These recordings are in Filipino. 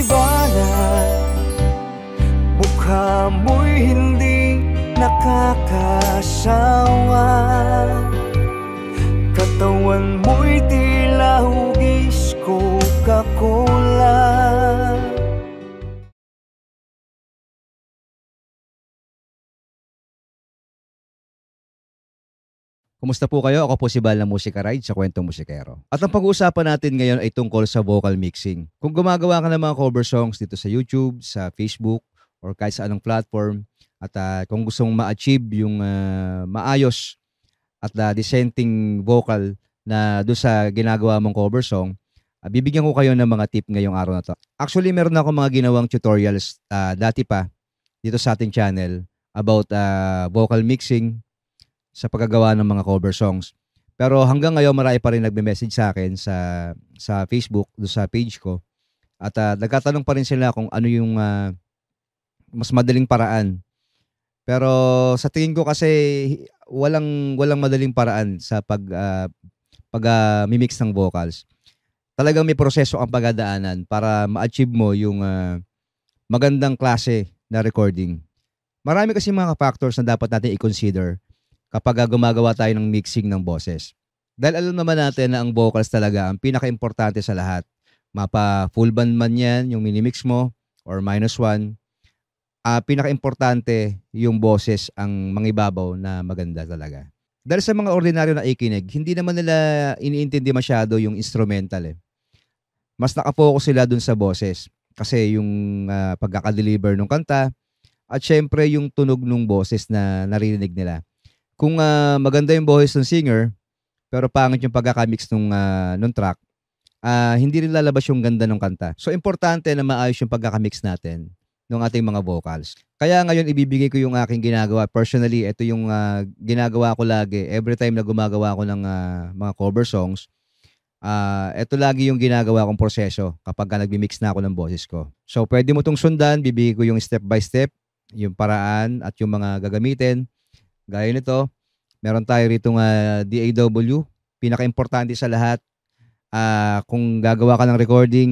tiniwala Mukha mo'y hindi nakakasawa Katawan mo'y tila hugis ko kakulang Kumusta po kayo? Ako po si Bal na Musika Ride sa Kwentong Musikero. At ang pag-uusapan natin ngayon ay tungkol sa vocal mixing. Kung gumagawa ka ng mga cover songs dito sa YouTube, sa Facebook, or kahit sa anong platform, at uh, kung gusto mong ma-achieve yung uh, maayos at uh, dissenting vocal na do sa ginagawa mong cover song, uh, bibigyan ko kayo ng mga tip ngayong araw na to. Actually, meron ako mga ginawang tutorials uh, dati pa dito sa ating channel about uh, vocal mixing, sa paggawa ng mga cover songs. Pero hanggang ngayon marami pa rin nagme-message sa akin sa sa Facebook, do sa page ko. At uh, nagtatanong pa rin sila kung ano yung uh, mas madaling paraan. Pero sa tingin ko kasi walang walang madaling paraan sa pag uh, pag uh, mimix ng vocals. Talagang may proseso ang pagdadaanan para ma-achieve mo yung uh, magandang klase na recording. Marami kasi mga factors na dapat natin i-consider kapag gumagawa tayo ng mixing ng boses. Dahil alam naman natin na ang vocals talaga ang pinaka-importante sa lahat. Mapa full band man yan, yung minimix mo, or minus one. Uh, pinaka-importante yung boses ang mangibabaw na maganda talaga. Dahil sa mga ordinaryo na ikinig, hindi naman nila iniintindi masyado yung instrumental eh. Mas nakafocus sila dun sa boses. Kasi yung uh, pagkakadeliver ng kanta, at syempre yung tunog ng boses na naririnig nila kung uh, maganda yung boses ng singer, pero pangit yung pagkakamix nung, uh, nung track, uh, hindi rin lalabas yung ganda ng kanta. So, importante na maayos yung pagkakamix natin ng ating mga vocals. Kaya ngayon, ibibigay ko yung aking ginagawa. Personally, ito yung uh, ginagawa ko lagi. Every time na gumagawa ko ng uh, mga cover songs, uh, ito lagi yung ginagawa kong proseso kapag ka nagmimix na ako ng boses ko. So, pwede mo itong sundan. Bibigay ko yung step by step, yung paraan at yung mga gagamitin. Gaya nito, Meron tayo rito nga uh, DAW, pinaka-importante sa lahat. Uh, kung gagawa ka ng recording,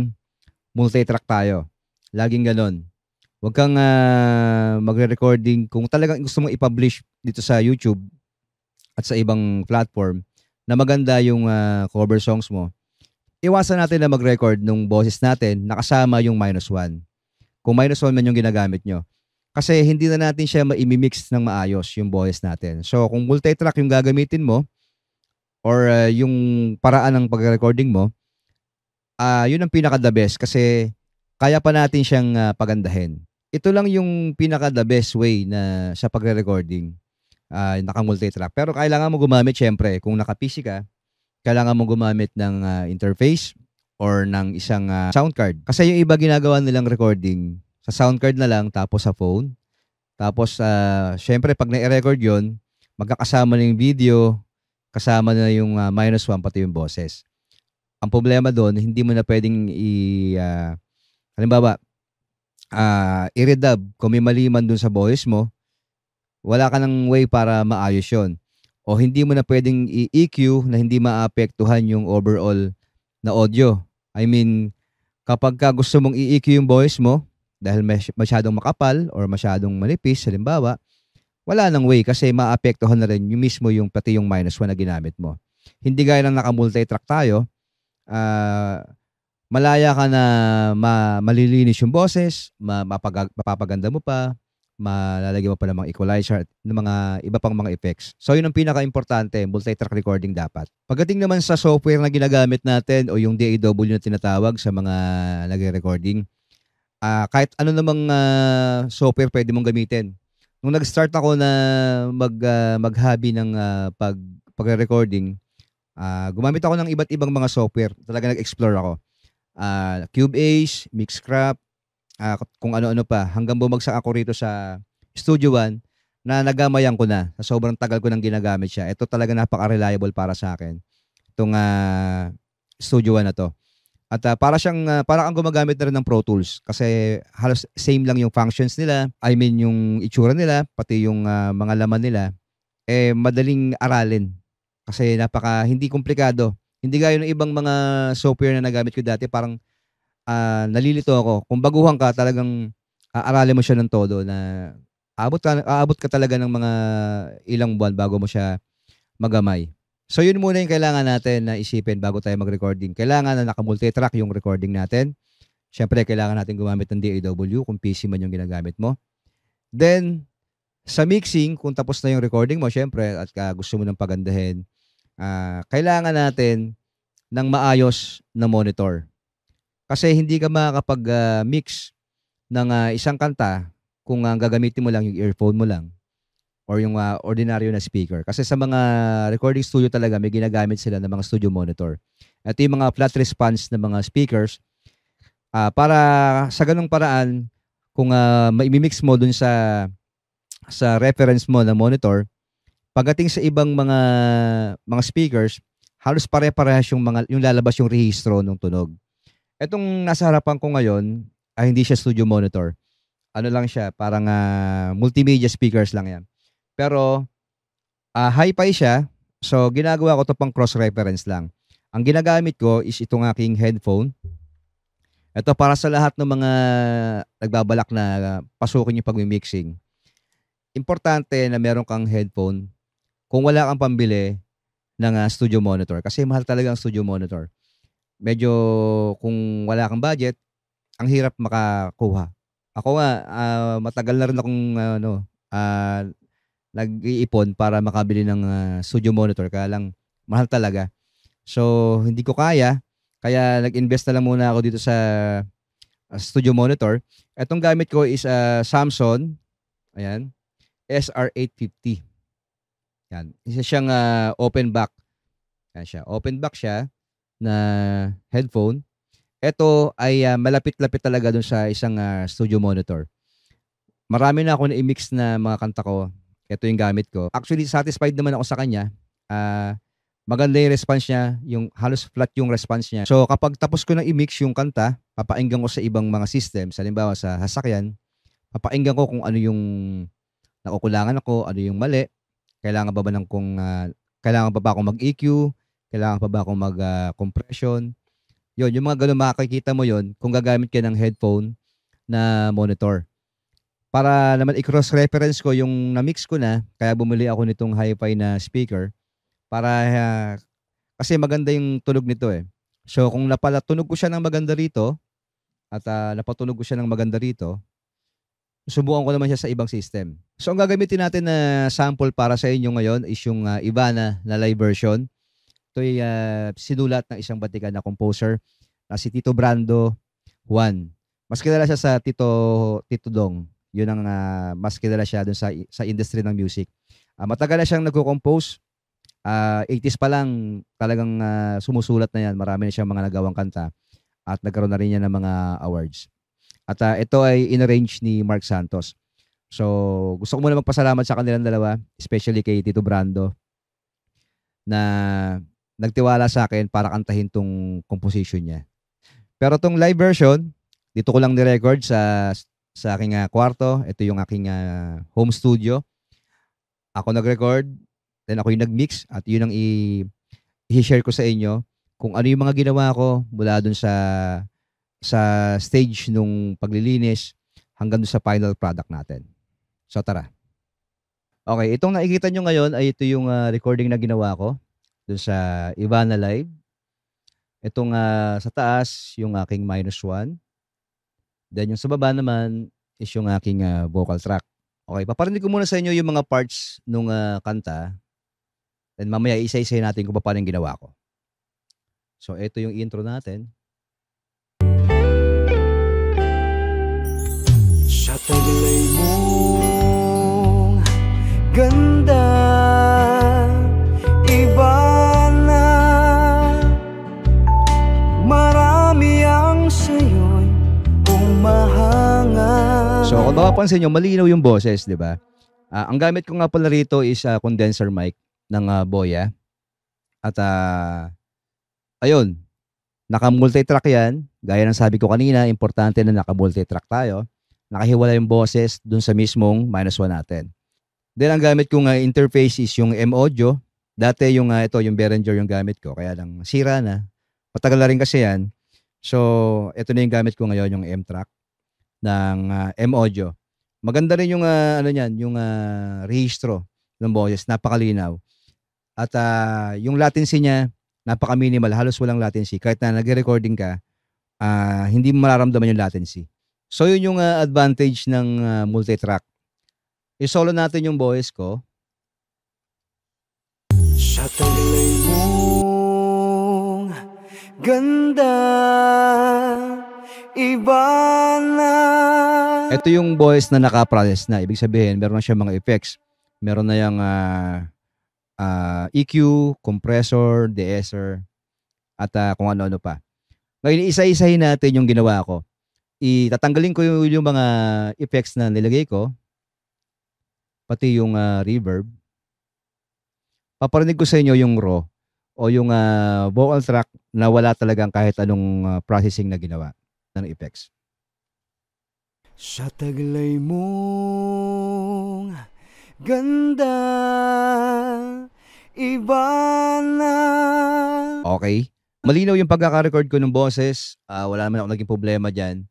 multi-track tayo. Laging ganon. Huwag kang uh, magre-recording kung talagang gusto mong i-publish dito sa YouTube at sa ibang platform na maganda yung uh, cover songs mo. Iwasan natin na mag-record nung boses natin nakasama yung minus one. Kung minus one man yung ginagamit nyo. Kasi hindi na natin siya maimimix ng maayos yung boses natin. So kung multi-track yung gagamitin mo or uh, yung paraan ng pag-recording mo, uh, yun ang pinaka-the best kasi kaya pa natin siyang uh, pagandahin. Ito lang yung pinaka-the best way na sa pagre-recording. Uh, naka multitrack Pero kailangan mo gumamit syempre. Kung naka-PC ka, kailangan mo gumamit ng uh, interface or ng isang uh, sound card. Kasi yung iba ginagawa nilang recording, sa sound card na lang tapos sa phone. Tapos uh, syempre pag na-record 'yon, magkakasama na yung video, kasama na yung uh, minus one pati yung boses. Ang problema doon, hindi mo na pwedeng i uh, halimbawa uh, i-redub kung may mali man doon sa boses mo, wala ka ng way para maayos 'yon. O hindi mo na pwedeng i-EQ na hindi maapektuhan yung overall na audio. I mean, kapag ka gusto mong i-EQ yung voice mo, dahil masyadong makapal or masyadong manipis, halimbawa, wala nang way kasi maapektuhan na rin yung mismo yung pati yung minus 1 na ginamit mo. Hindi gaya lang naka-multi-track tayo, uh, malaya ka na ma- malilinis yung boses, ma- mapag- mapapaganda mo pa, malalagyan mo pa ng mga equalizer at ng mga iba pang mga effects. So yun ang pinaka-importante, multi-track recording dapat. Pagdating naman sa software na ginagamit natin o yung DAW na tinatawag sa mga nagre-recording, uh, kahit ano namang uh, software pwede mong gamitin. Nung nag-start ako na mag uh, mag-hobby ng uh, pag pagre-recording, uh, gumamit ako ng iba't ibang mga software. Talaga nag-explore ako. Uh, Cubase, Mixcraft, uh, kung ano-ano pa hanggang bumagsak ako rito sa Studio One na nagamayan ko na. Sa sobrang tagal ko nang ginagamit siya. Ito talaga napaka-reliable para sa akin. Itong uh, Studio One na to. At uh, para siyang uh, para kang gumagamit na rin ng Pro Tools kasi halos same lang yung functions nila, I mean yung itsura nila, pati yung uh, mga laman nila eh madaling aralin kasi napaka hindi komplikado. Hindi gaya ng ibang mga software na nagamit ko dati, parang uh, nalilito ako. Kung baguhan ka, talagang aaralin mo siya ng todo na aabot ka, aabot ka talaga ng mga ilang buwan bago mo siya magamay. So yun muna yung kailangan natin na isipin bago tayo mag-recording. Kailangan na naka-multitrack yung recording natin. Siyempre, kailangan natin gumamit ng DAW kung PC man yung ginagamit mo. Then, sa mixing, kung tapos na yung recording mo, siyempre, at uh, gusto mo nang pagandahin, uh, kailangan natin ng maayos na monitor. Kasi hindi ka makakapag-mix ah, uh, ng uh, isang kanta kung uh, gagamitin mo lang yung earphone mo lang or yung uh, ordinaryo na speaker. Kasi sa mga recording studio talaga, may ginagamit sila ng mga studio monitor. At yung mga flat response ng mga speakers uh, para sa ganung paraan, kung uh, maimimix mo dun sa sa reference mo na monitor, pagdating sa ibang mga mga speakers, halos pare-parehas yung mga yung lalabas yung rehistro ng tunog. Etong nasa harapan ko ngayon, ay hindi siya studio monitor. Ano lang siya, parang uh, multimedia speakers lang 'yan. Pero uh, hi-fi siya. So ginagawa ko to pang cross-reference lang. Ang ginagamit ko is itong aking headphone. Ito para sa lahat ng mga nagbabalak na pasukin yung pagmi-mixing. Importante na meron kang headphone kung wala kang pambili ng ah, studio monitor kasi mahal talaga ang studio monitor. Medyo kung wala kang budget, ang hirap makakuha. Ako nga uh, matagal na rin akong uh, ano uh, nag-iipon para makabili ng uh, studio monitor. Kaya lang, mahal talaga. So, hindi ko kaya. Kaya nag-invest na lang muna ako dito sa uh, studio monitor. Itong gamit ko is uh, Samsung, ayan, SR850. Yan. Isa siyang uh, open back. Yan siya. Open back siya na headphone. Ito ay uh, malapit-lapit talaga dun sa isang uh, studio monitor. Marami na ako na i-mix na mga kanta ko ito yung gamit ko. Actually, satisfied naman ako sa kanya. Uh, maganda yung response niya, yung halos flat yung response niya. So kapag tapos ko na i-mix yung kanta, papakinggan ko sa ibang mga system, halimbawa sa hasakyan, papakinggan ko kung ano yung nakukulangan ako, ano yung mali, kailangan ba ba ng kung uh, kailangan pa ba akong mag-EQ, kailangan pa ba akong mag-compression. Ah, uh, yon, yung mga ganun makakikita mo yon kung gagamit ka ng headphone na monitor para naman i-cross-reference ko yung na-mix ko na, kaya bumili ako nitong hi-fi na speaker para uh, kasi maganda yung tunog nito eh. So kung napalatunog ko siya ng maganda rito at uh, napatunog ko siya ng maganda rito, subukan ko naman siya sa ibang system. So ang gagamitin natin na sample para sa inyo ngayon is yung uh, Ivana na live version. Ito ay uh, sinulat ng isang batikan na composer na si Tito Brando Juan. Mas kilala siya sa Tito Tito Dong. Yun ang uh, mas kilala siya dun sa, sa industry ng music. Uh, matagal na siyang nagko-compose. Uh, ah, 80s pa lang talagang uh, sumusulat na yan. Marami na siyang mga nagawang kanta at nagkaroon na rin niya ng mga awards. At uh, ito ay inarrange ni Mark Santos. So, gusto ko muna magpasalamat sa kanilang dalawa, especially kay Tito Brando na nagtiwala sa akin para kantahin tong composition niya. Pero tong live version, dito ko lang ni-record sa sa aking uh, kwarto. Ito yung aking uh, home studio. Ako nag-record, then ako yung nag-mix at yun ang i- i-share ko sa inyo kung ano yung mga ginawa ko mula dun sa sa stage nung paglilinis hanggang dun sa final product natin. So tara. Okay, itong nakikita nyo ngayon ay ito yung uh, recording na ginawa ko dun sa Ivana Live. Itong uh, sa taas, yung aking minus one. Then yung sa baba naman is yung aking uh, vocal track. Okay, paparinig ko muna sa inyo yung mga parts nung uh, kanta. Then mamaya isa-isa natin kung paano yung ginawa ko. So ito yung intro natin. Sa taglay mong ganda Iba humahanga. So, kung makapansin nyo, malinaw yung boses, di ba? Uh, ang gamit ko nga pala rito is uh, condenser mic ng uh, Boya. At uh, ayun, naka-multitrack yan. Gaya ng sabi ko kanina, importante na naka-multitrack tayo. Nakahiwala yung boses dun sa mismong minus 1 natin. Then ang gamit kong uh, interface is yung M-Audio. Dati yung uh, ito, yung Behringer yung gamit ko. Kaya lang sira na. Matagal na rin kasi yan. So, ito na yung gamit ko ngayon, yung M-Track ng uh, ah, M-Audio. Maganda rin yung uh, ano niyan, yung uh, rehistro ng boses, napakalinaw. At uh, yung latency niya, napaka-minimal, halos walang latency. Kahit na nagre-recording ka, uh, hindi mo mararamdaman yung latency. So yun yung uh, advantage ng uh, multitrack. I-solo natin yung boses ko. Shut ganda iba na. Ito yung voice na naka-process na. Ibig sabihin, meron na siyang mga effects. Meron na yung uh, ah, uh, ah, EQ, compressor, deesser at uh, kung ano-ano pa. Ngayon, isa-isahin natin yung ginawa ko. Itatanggalin ko yung, yung mga effects na nilagay ko, pati yung uh, reverb. Paparinig ko sa inyo yung raw o yung uh, vocal track na wala talagang kahit anong uh, processing na ginawa ng effects. Sa taglay mong ganda, iba na. Okay. Malinaw yung pagkaka-record ko ng boses. Uh, wala naman ako naging problema dyan.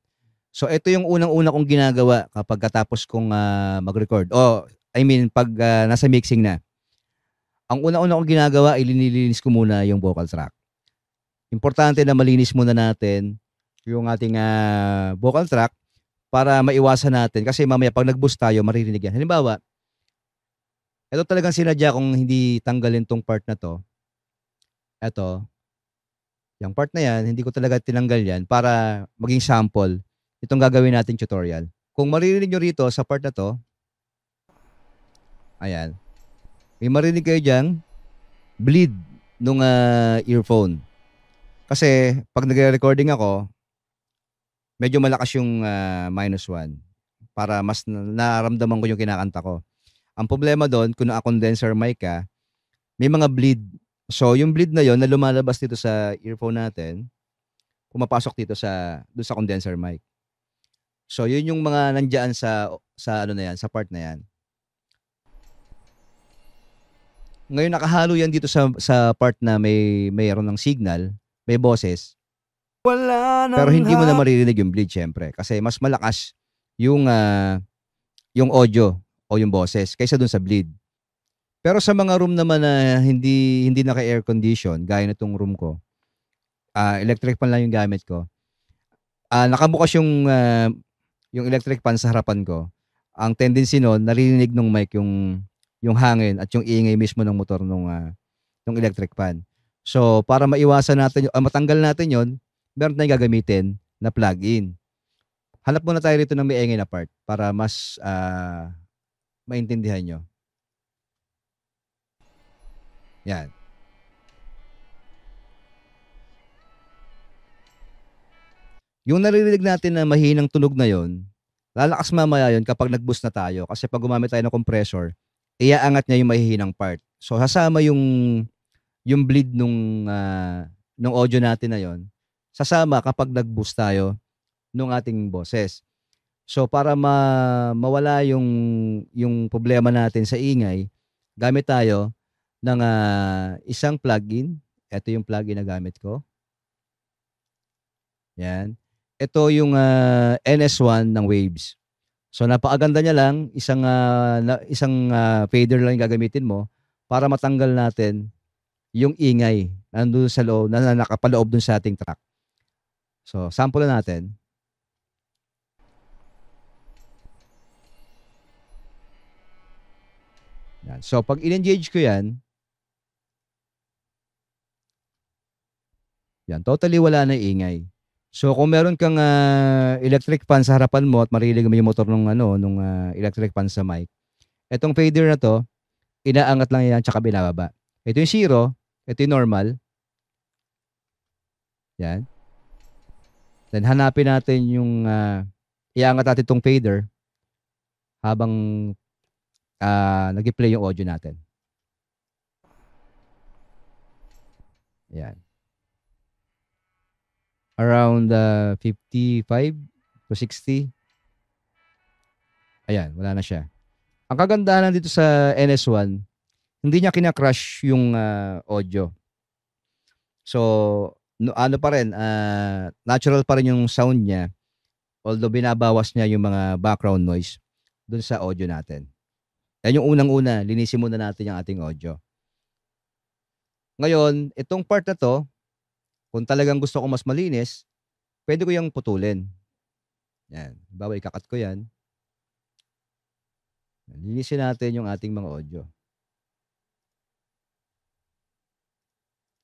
So, ito yung unang-una kong ginagawa kapag katapos kong uh, mag-record. O, oh, I mean, pag uh, nasa mixing na. Ang una-una kong ginagawa, ilinilinis ko muna yung vocal track. Importante na malinis muna natin yung ating uh, vocal track para maiwasan natin. Kasi mamaya pag nag-boost tayo, maririnig yan. Halimbawa, ito talagang sinadya kung hindi tanggalin tong part na to. Ito, yung part na yan, hindi ko talaga tinanggal yan para maging sample itong gagawin natin tutorial. Kung maririnig nyo rito sa part na to, ayan, may marinig kayo dyan, bleed nung uh, earphone. Kasi pag nagre-recording ako, medyo malakas yung uh, minus one para mas nararamdaman ko yung kinakanta ko. Ang problema doon, kung na-condenser mic ka, may mga bleed. So, yung bleed na yon na lumalabas dito sa earphone natin, pumapasok dito sa doon sa condenser mic. So, yun yung mga nandiyan sa sa ano na yan, sa part na yan. Ngayon nakahalo yan dito sa sa part na may mayroon ng signal, may boses. Wala Pero hindi mo na maririnig yung bleed syempre kasi mas malakas yung uh, yung audio o yung boses kaysa dun sa bleed. Pero sa mga room naman na hindi hindi naka air condition, gaya nitong room ko, uh, electric pan lang yung gamit ko. Uh, nakabukas yung uh, yung electric pan sa harapan ko. Ang tendency noon, narinig ng mic yung yung hangin at yung ingay mismo ng motor nung uh, nung electric fan. So, para maiwasan natin, uh, matanggal natin yon meron tayong gagamitin na plug-in. Hanap muna tayo rito ng may ingay na part para mas uh, maintindihan nyo. Yan. Yung naririnig natin na mahinang tunog na yon, lalakas mamaya yon kapag nag-boost na tayo kasi pag gumamit tayo ng compressor, iaangat niya yung mahihinang part. So sasama yung yung bleed nung uh, nung audio natin na yon. Sasama kapag nag-boost tayo nung ating boses. So para ma mawala yung yung problema natin sa ingay, gamit tayo ng uh, isang plugin. Ito yung plugin na gamit ko. Yan. Ito yung uh, ah, NS1 ng Waves. So napakaganda niya lang, isang uh, na, isang uh, fader lang yung gagamitin mo para matanggal natin yung ingay nandun sa loob, na nakapaloob dun sa ating track. So, sample na natin. Yan. So, pag in-engage ko yan, yan, totally wala na ingay. So kung meron kang uh, electric fan sa harapan mo at marilig mo yung motor ng ano nung uh, electric fan sa mic. Etong fader na to, inaangat lang yan tsaka binababa. Ito yung zero, ito yung normal. Yan. Then hanapin natin yung uh, ah, iangat natin itong fader habang uh, nag-play yung audio natin. Yan around uh, 55 to 60. Ayan, wala na siya. Ang kagandahan dito sa NS1, hindi niya kina kinakrush yung uh, audio. So, no, ano pa rin, uh, natural pa rin yung sound niya. Although binabawas niya yung mga background noise dun sa audio natin. Yan yung unang-una, linisin muna natin yung ating audio. Ngayon, itong part na to, kung talagang gusto ko mas malinis, pwede ko yung putulin. Yan. Bawa ikakat ko yan. Linisin natin yung ating mga audio.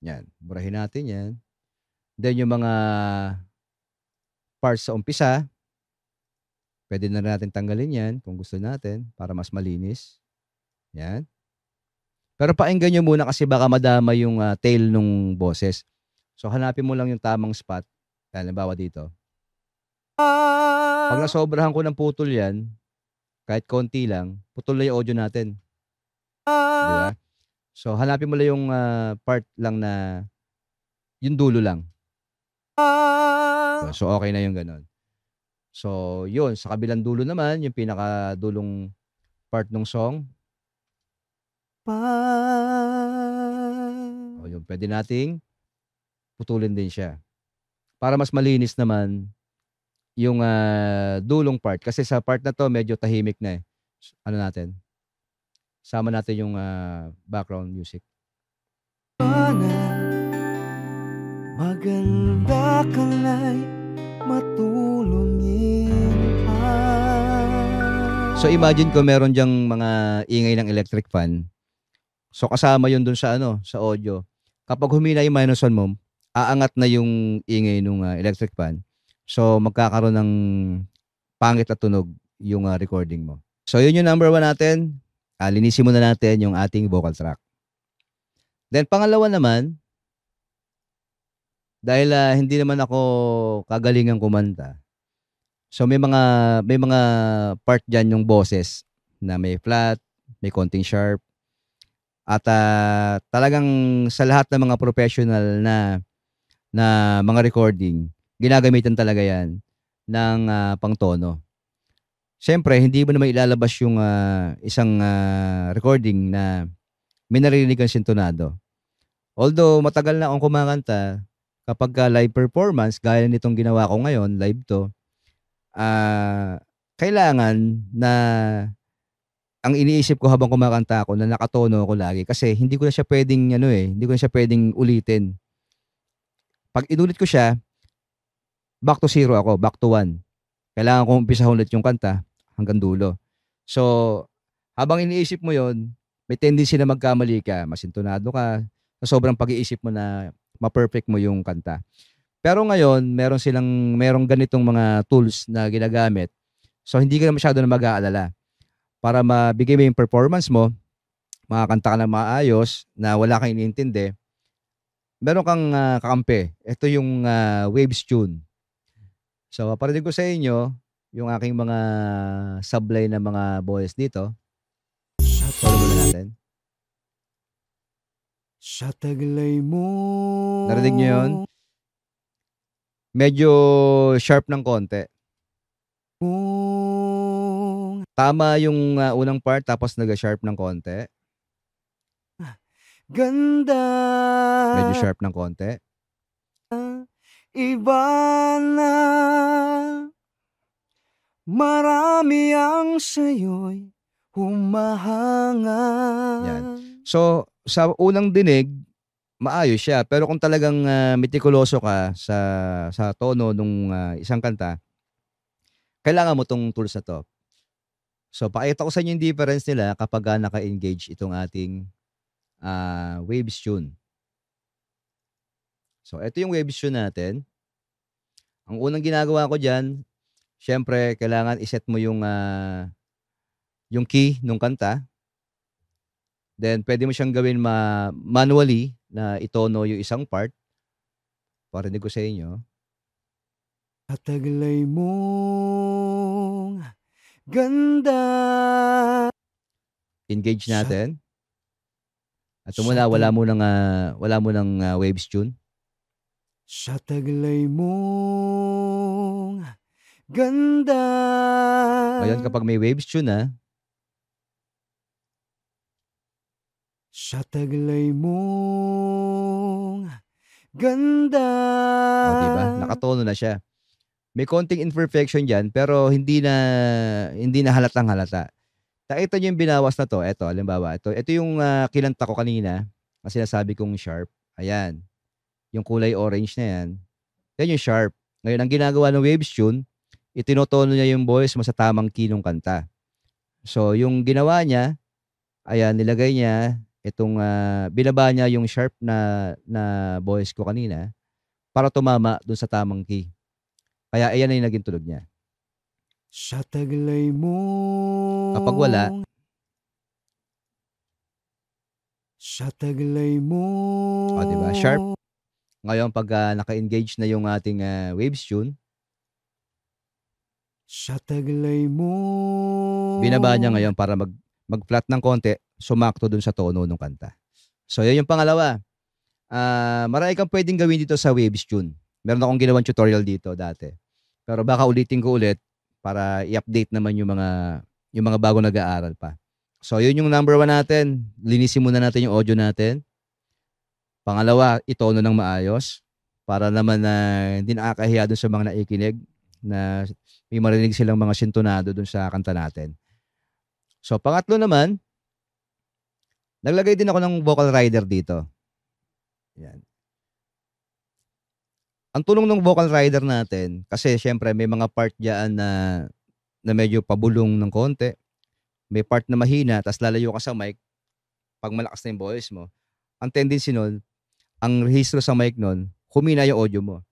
Yan. Burahin natin yan. Then yung mga parts sa umpisa, pwede na natin tanggalin yan kung gusto natin para mas malinis. Yan. Pero painggan nyo muna kasi baka madama yung uh, tail nung boses. So hanapin mo lang yung tamang spot. Halimbawa dito. Pag ah! nasobrahan ko ng putol yan, kahit konti lang, putol na yung audio natin. Di ba? Ah! So hanapin mo lang yung uh, part lang na yung dulo lang. So okay na yung ganun. So yun, sa kabilang dulo naman, yung pinaka dulong part ng song. Pa. O yun, pwede nating putulin din siya. Para mas malinis naman yung uh, dulong part. Kasi sa part na to, medyo tahimik na eh. Ano natin? Sama natin yung uh, background music. Maganda ka na'y matulungin So imagine ko meron diyang mga ingay ng electric fan. So kasama yun dun sa ano, sa audio. Kapag humina yung minus one mo, aangat na yung ingay ng ah, electric fan. So, magkakaroon ng pangit na tunog yung ah, recording mo. So, yun yung number one natin. Ah, linisin muna natin yung ating vocal track. Then, pangalawa naman, dahil ah, hindi naman ako kagalingang kumanta, so may mga, may mga part diyan yung boses na may flat, may konting sharp, at ah, talagang sa lahat ng mga professional na na mga recording, ginagamitan talaga yan ng uh, pangtono. Siyempre, hindi mo naman ilalabas yung uh, isang uh, recording na may narinig kang sintonado. Although matagal na akong kumakanta, kapag ka live performance, gaya nitong ginawa ko ngayon, live to, uh, kailangan na ang iniisip ko habang kumakanta ako na nakatono ako lagi kasi hindi ko na siya pwedeng ano eh, hindi ko na siya pwedeng ulitin. Pag inulit ko siya, back to zero ako, back to one. Kailangan kong umpisa ulit yung kanta hanggang dulo. So, habang iniisip mo yon may tendency na magkamali ka, masintunado ka, sa sobrang pag-iisip mo na ma-perfect mo yung kanta. Pero ngayon, meron silang, merong ganitong mga tools na ginagamit. So, hindi ka masyado na mag-aalala. Para mabigay mo yung performance mo, makakanta ka na maayos, na wala kang iniintindi, meron kang uh, kakampi. Ito yung uh, Waves Tune. So, paparinig ko sa inyo yung aking mga sablay na mga boys dito. Solo muna natin. Sa taglay mo. Narinig nyo yun? Medyo sharp ng konti. Tama yung uh, unang part tapos naga-sharp ng konti. Ganda Medyo ah. sharp ng konti. Ah, iba na Marami ang sa'yo'y humahanga. Yan. So, sa unang dinig, maayos siya. Pero kung talagang uh, ah, metikuloso ka sa sa tono nung uh, isang kanta, kailangan mo tong tools na to. So, pakita ko sa inyo yung difference nila kapag uh, naka-engage itong ating uh, waves tune. So, ito yung web shoe natin. Ang unang ginagawa ko dyan, syempre, kailangan iset mo yung, uh, yung key nung kanta. Then, pwede mo siyang gawin ma- manually na itono yung isang part. Parinig ko sa inyo. Pataglay mong ganda. Engage natin. At muna, ah, wala mo nang, uh, ah, wala mo nang uh, waves tune. Sa taglay mong ganda. Ayan kapag may waves tune na. Ah. Sa taglay mong ganda. O, diba? Nakatono na siya. May konting imperfection yan, pero hindi na hindi na halatang halata. Nakita niyo yung binawas na to. Ito, halimbawa, ito, ito yung uh, ah, kilanta ko kanina. Kasi nasabi kong sharp. Ayan yung kulay orange na yan, yan yung sharp. Ngayon, ang ginagawa ng Waves Tune, itinotono niya yung voice mo sa tamang kinong kanta. So, yung ginawa niya, ayan, nilagay niya, itong, uh, binaba niya yung sharp na, na voice ko kanina para tumama dun sa tamang key. Kaya, ayan na yung naging tunog niya. Sa taglay mo Kapag wala, sa taglay mo O, diba? Sharp. Ngayon, pag uh, naka-engage na yung ating uh, waves tune, sa taglay mo. Binaba niya ngayon para mag mag-flat ng konti, sumakto dun sa tono ng kanta. So, yun yung pangalawa. Uh, marami kang pwedeng gawin dito sa Waves Tune. Meron akong ginawang tutorial dito dati. Pero baka ulitin ko ulit para i-update naman yung mga yung mga bago nag-aaral pa. So, yun yung number one natin. Linisin muna natin yung audio natin. Pangalawa, itono ng maayos para naman na uh, hindi nakakahiya doon sa mga naikinig na may marinig silang mga sintonado doon sa kanta natin. So, pangatlo naman, naglagay din ako ng vocal rider dito. Yan. Ang tulong ng vocal rider natin, kasi syempre may mga part diyan na, na medyo pabulong ng konti. May part na mahina, tapos lalayo ka sa mic, pag malakas na yung voice mo, ang tendency nun, ang rehistro sa mic noon, humina yung audio mo.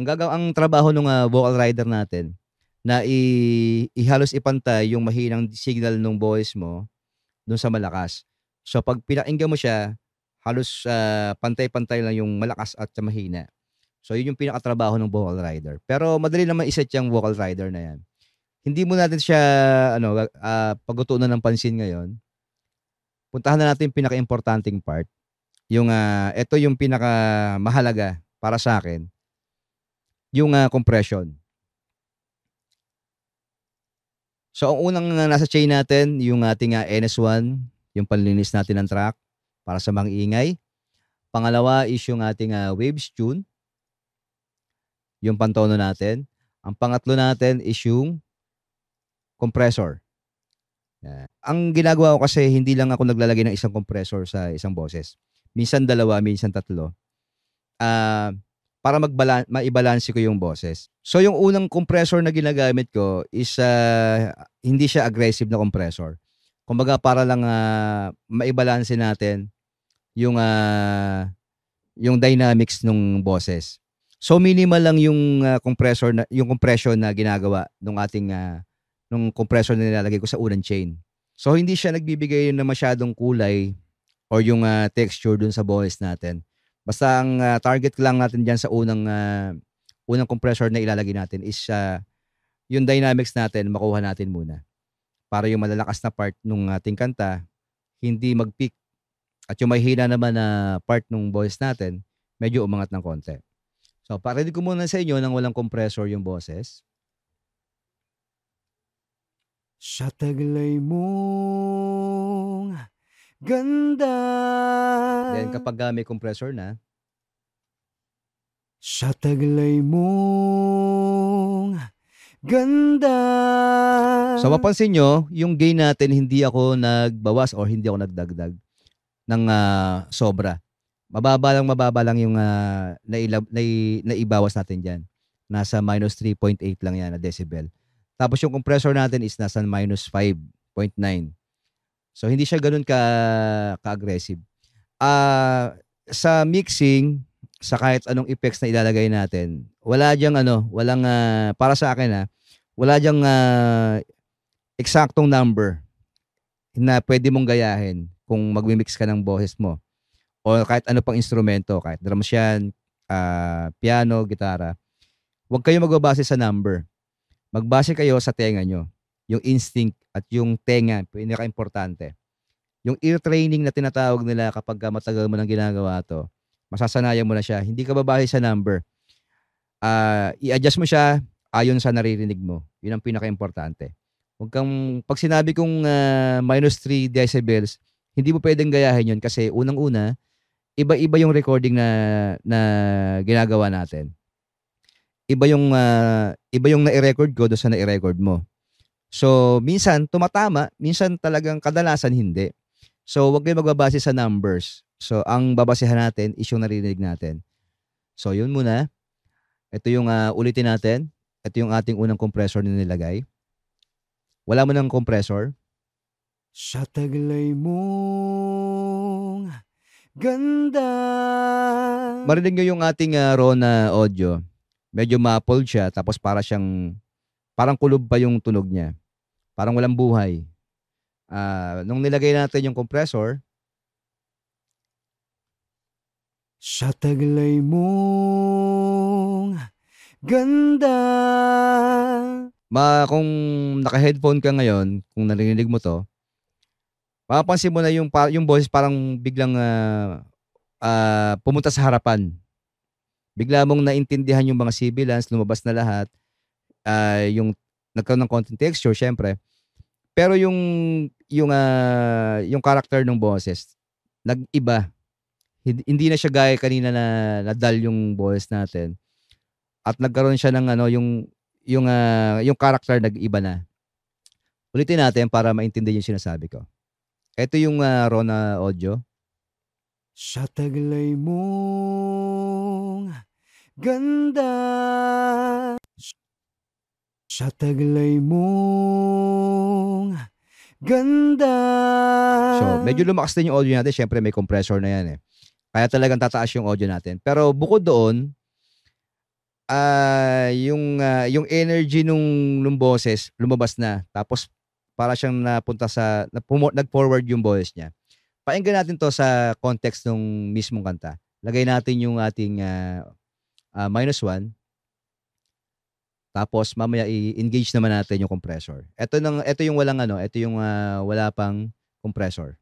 Ang gagaw ang trabaho ng uh, ah, vocal rider natin na i- ihalos ipantay yung mahinang signal ng voice mo doon sa malakas. So pag pinakinggan mo siya, halos uh, pantay-pantay lang yung malakas at sa mahina. So yun yung pinakatrabaho ng vocal rider. Pero madali naman iset yung vocal rider na yan. Hindi mo natin siya ano uh, pagutunan ng pansin ngayon. Puntahan na natin yung pinaka-importanting part yung uh, ah, ito yung pinaka mahalaga para sa akin. Yung uh, compression. So ang unang uh, nasa chain natin, yung ating uh, ah, NS1, yung panlinis natin ng track para sa mga ingay. Pangalawa is yung ating uh, waves tune, yung pantono natin. Ang pangatlo natin is yung compressor. Yeah. Ang ginagawa ko kasi hindi lang ako naglalagay ng isang compressor sa isang boses minsan dalawa, minsan tatlo, uh, para magbalan maibalanse ko yung boses. So yung unang compressor na ginagamit ko is uh, hindi siya aggressive na compressor. Kumbaga para lang uh, maibalanse natin yung uh, yung dynamics ng boses. So minimal lang yung uh, compressor na yung compression na ginagawa ng ating uh, nung compressor na nilalagay ko sa unang chain. So hindi siya nagbibigay ng masyadong kulay or yung uh, texture dun sa voice natin. Basta ang uh, target lang natin diyan sa unang uh, unang compressor na ilalagay natin is uh, yung dynamics natin makuha natin muna. Para yung malalakas na part nung ating kanta hindi mag-peak at yung mahina naman na part ng voice natin, medyo umangat ng konti. So, parinig ko muna sa inyo nang walang compressor yung boses. Sa taglay mong Ganda. Then kapag uh, may compressor na, sa taglay mong ganda. So mapansin nyo, yung gain natin, hindi ako nagbawas or hindi ako nagdagdag ng uh, sobra. Mababa lang, mababa lang yung uh, nailab, nai, naibawas natin dyan. Nasa minus 3.8 lang yan na decibel. Tapos yung compressor natin is nasa minus 5.9. So hindi siya ganoon ka ka-aggressive. Ah, uh, sa mixing, sa kahit anong effects na ilalagay natin, wala diyang ano, walang uh, para sa akin ha, ah, wala diyang uh, eksaktong number na pwede mong gayahin kung magmi-mix ka ng boses mo. O kahit ano pang instrumento, kahit drums yan, uh, piano, gitara. Huwag kayo magbabase sa number. Magbase kayo sa tenga nyo yung instinct at yung tenga, pinaka-importante. Yung ear training na tinatawag nila kapag matagal mo nang ginagawa to, masasanayan mo na siya. Hindi ka babahe sa number. Uh, i-adjust mo siya ayon sa naririnig mo. Yun ang pinaka-importante. Huwag kang, pag sinabi kong uh, minus 3 decibels, hindi mo pwedeng gayahin yun kasi unang-una, iba-iba yung recording na na ginagawa natin. Iba yung uh, iba yung na-record ko doon sa na-record mo. So, minsan tumatama, minsan talagang kadalasan hindi. So, huwag kayong magbabase sa numbers. So, ang babasehan natin is yung narinig natin. So, yun muna. Ito yung uh, ulitin natin. Ito yung ating unang compressor na nilagay. Wala mo ng compressor. Sa taglay mong ganda. Marinig nyo yung ating uh, raw na audio. Medyo muffled siya tapos para siyang parang kulob pa yung tunog niya. Parang walang buhay. Uh, nung nilagay natin yung compressor, sa taglay mong ganda. Ma, kung naka-headphone ka ngayon, kung narinig mo to, mapapansin mo na yung, yung boses parang biglang uh, uh, pumunta sa harapan. Bigla mong naintindihan yung mga sibilans, lumabas na lahat uh, yung nagkaroon ng content texture, syempre. Pero yung yung uh, yung character ng bosses nag-iba. Hindi na siya gaya kanina na nadal yung boses natin. At nagkaroon siya ng ano yung yung uh, yung character nag-iba na. Ulitin natin para maintindihan yung sinasabi ko. Ito yung uh, Rona audio. Sa taglay mong ganda sa taglay mong ganda. So, medyo lumakas din yung audio natin. Siyempre, may compressor na yan eh. Kaya talagang tataas yung audio natin. Pero bukod doon, uh, yung, uh, yung energy nung, nung boses, lumabas na. Tapos, para siyang napunta sa, nag-forward yung boses niya. Painggan natin to sa context nung mismong kanta. Lagay natin yung ating uh, uh, minus one. Tapos mamaya i-engage naman natin yung compressor. Ito nang ito yung walang ano, ito yung uh, wala pang compressor.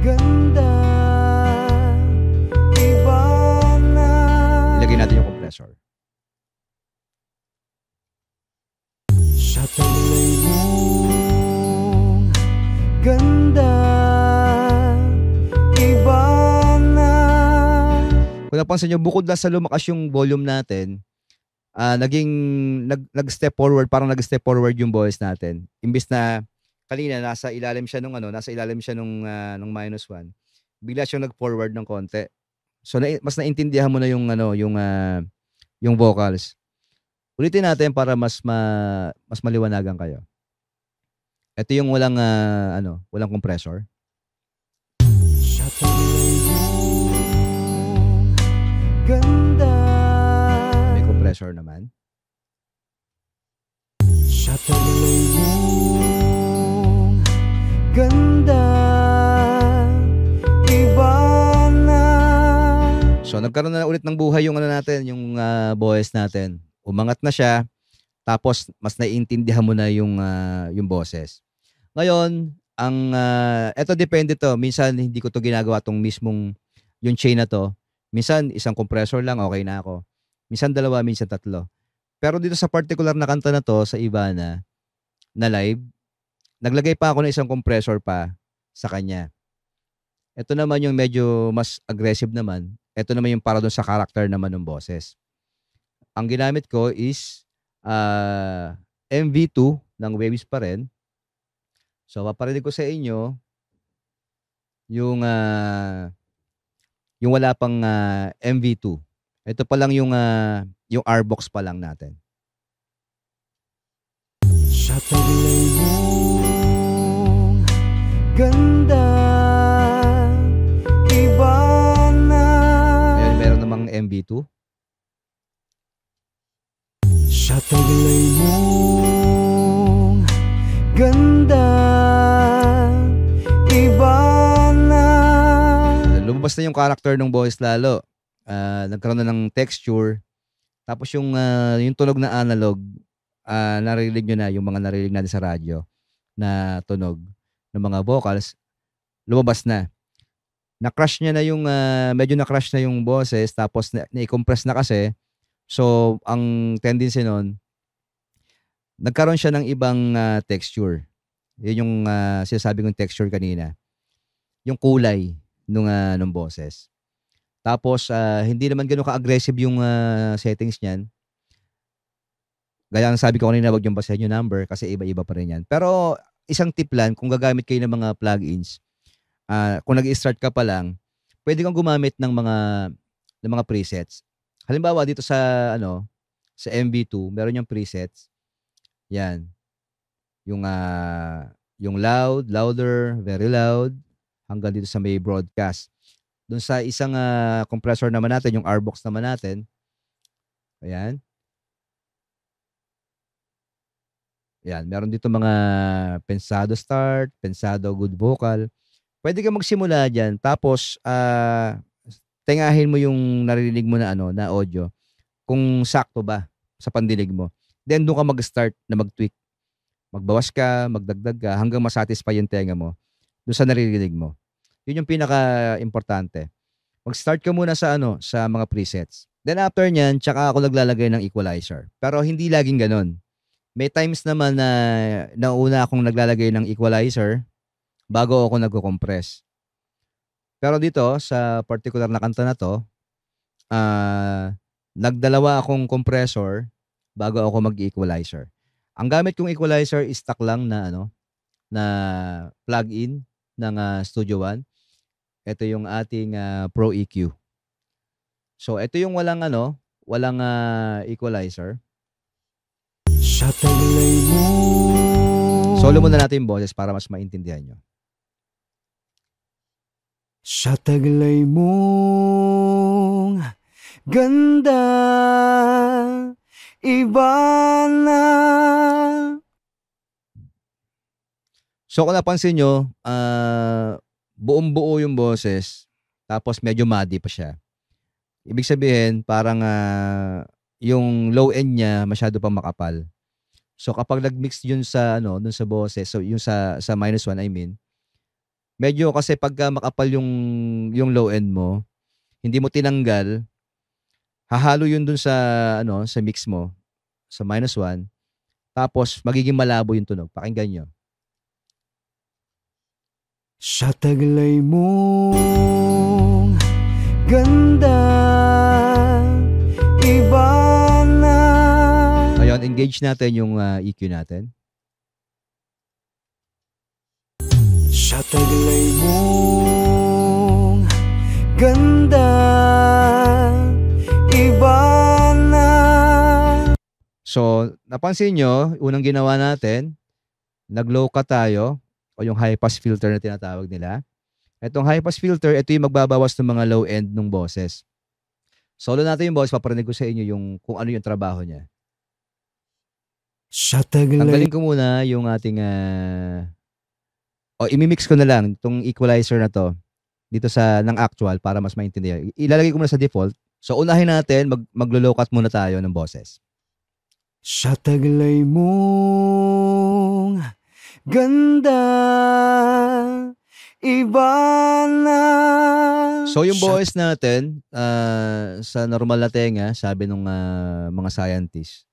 Ganda Iba na Ilagay natin yung compressor. Sa Ganda napansin nyo, bukod na sa lumakas yung volume natin, uh, naging nag, nag-step forward, parang nag-step forward yung boses natin. Imbis na kanina nasa ilalim siya nung ano, nasa ilalim siya nung uh, nung minus one. Bigla siyang nag-forward ng konti. So na, mas naintindihan mo na yung ano, yung uh, yung vocals. Ulitin natin para mas ma, mas maliwanagan kayo. Ito yung walang uh, ano, walang compressor. Shut up, ganda. May ko pleasure naman. Siya talay ganda. Iba So nagkaroon na ulit ng buhay yung ano natin, yung uh, boys natin. Umangat na siya. Tapos mas naiintindihan mo na yung uh, yung boses. Ngayon, ang uh, eto depende to. Minsan hindi ko to ginagawa tong mismong yung chain na to Minsan, isang compressor lang, okay na ako. Minsan dalawa, minsan tatlo. Pero dito sa particular na kanta na to, sa Ivana, na live, naglagay pa ako ng isang compressor pa sa kanya. Ito naman yung medyo mas aggressive naman. Ito naman yung para doon sa character naman ng boses. Ang ginamit ko is uh, ah, MV2 ng Waves pa rin. So, paparinig ko sa inyo yung uh, yung wala pang uh, ah, MV2. Ito pa lang yung uh, yung R-Box pa lang natin. Sa taglay ganda iba na Ayan, meron namang MV2. Sa taglay mong ganda lumabas mm. na yung character ng boys lalo. Uh, nagkaroon na ng texture. Tapos yung, uh, yung tunog na analog, uh, ah, narinig nyo na yung mga narinig natin sa radyo na tunog ng mga vocals, lumabas na. Na-crush niya na yung, uh, medyo na-crush na yung boses, tapos na- na-compress na kasi. So, ang tendency nun, nagkaroon siya ng ibang uh, texture. Yun yung uh, sinasabi kong texture kanina. Yung kulay nung, uh, nung boses. Tapos, uh, hindi naman ganun ka-aggressive yung uh, settings niyan. Gaya ng sabi ko kanina, wag yung basahin yung number kasi iba-iba pa rin yan. Pero, isang tip lang, kung gagamit kayo ng mga plugins, uh, kung nag-start ka pa lang, pwede kang gumamit ng mga ng mga presets. Halimbawa dito sa ano, sa MV2, meron yung presets. Yan. Yung uh, yung loud, louder, very loud, hanggang dito sa may broadcast. Doon sa isang uh, compressor naman natin, yung R-Box naman natin, ayan, Yan, meron dito mga pensado start, pensado good vocal. Pwede kang magsimula diyan tapos uh, tengahin mo yung naririnig mo na ano, na audio kung sakto ba sa pandinig mo. Then doon ka mag-start na mag-tweak. Magbawas ka, magdagdag ka hanggang masatisfy yung tenga mo doon sa naririnig mo. Yun yung pinaka-importante. Mag-start ka muna sa ano, sa mga presets. Then after niyan, tsaka ako naglalagay ng equalizer. Pero hindi laging ganun. May times naman na nauna akong naglalagay ng equalizer bago ako nagko-compress. Pero dito, sa particular na kanta na to, uh, nagdalawa akong compressor bago ako mag-equalizer. Ang gamit kong equalizer is stock lang na ano na plug-in ng uh, Studio One. Ito yung ating uh, Pro EQ. So ito yung walang ano, walang uh, equalizer. Solo muna natin yung boses para mas maintindihan nyo. Sa taglay mong ganda, iba na. So kung napansin nyo, uh, buong buo yung boses, tapos medyo muddy pa siya. Ibig sabihin, parang uh, yung low end niya masyado pang makapal. So kapag nag-mix yun sa ano, dun sa boses, so yung sa sa minus 1 I mean, medyo kasi pag makapal yung yung low end mo, hindi mo tinanggal, hahalo yun dun sa ano, sa mix mo, sa minus 1. tapos magiging malabo yung tunog. Pakinggan nyo. Sa taglay mong ganda Iba na Ayun, engage natin yung uh, ah, EQ natin. Sa taglay mong ganda Iba na So, napansin nyo, unang ginawa natin, nag-low cut tayo, o yung high pass filter na tinatawag nila. Itong high pass filter, ito yung magbabawas ng mga low end ng boses. Solo natin yung boses, paparinig ko sa inyo yung kung ano yung trabaho niya. Tanggalin ko muna yung ating uh, o imimix ko na lang itong equalizer na to dito sa ng actual para mas maintindihan. Ilalagay ko muna sa default. So unahin natin mag maglo-low cut muna tayo ng boses. Sa taglay mong Ganda, iba na. So yung boses natin, uh, sa normal na tenga, sabi nung uh, mga scientists,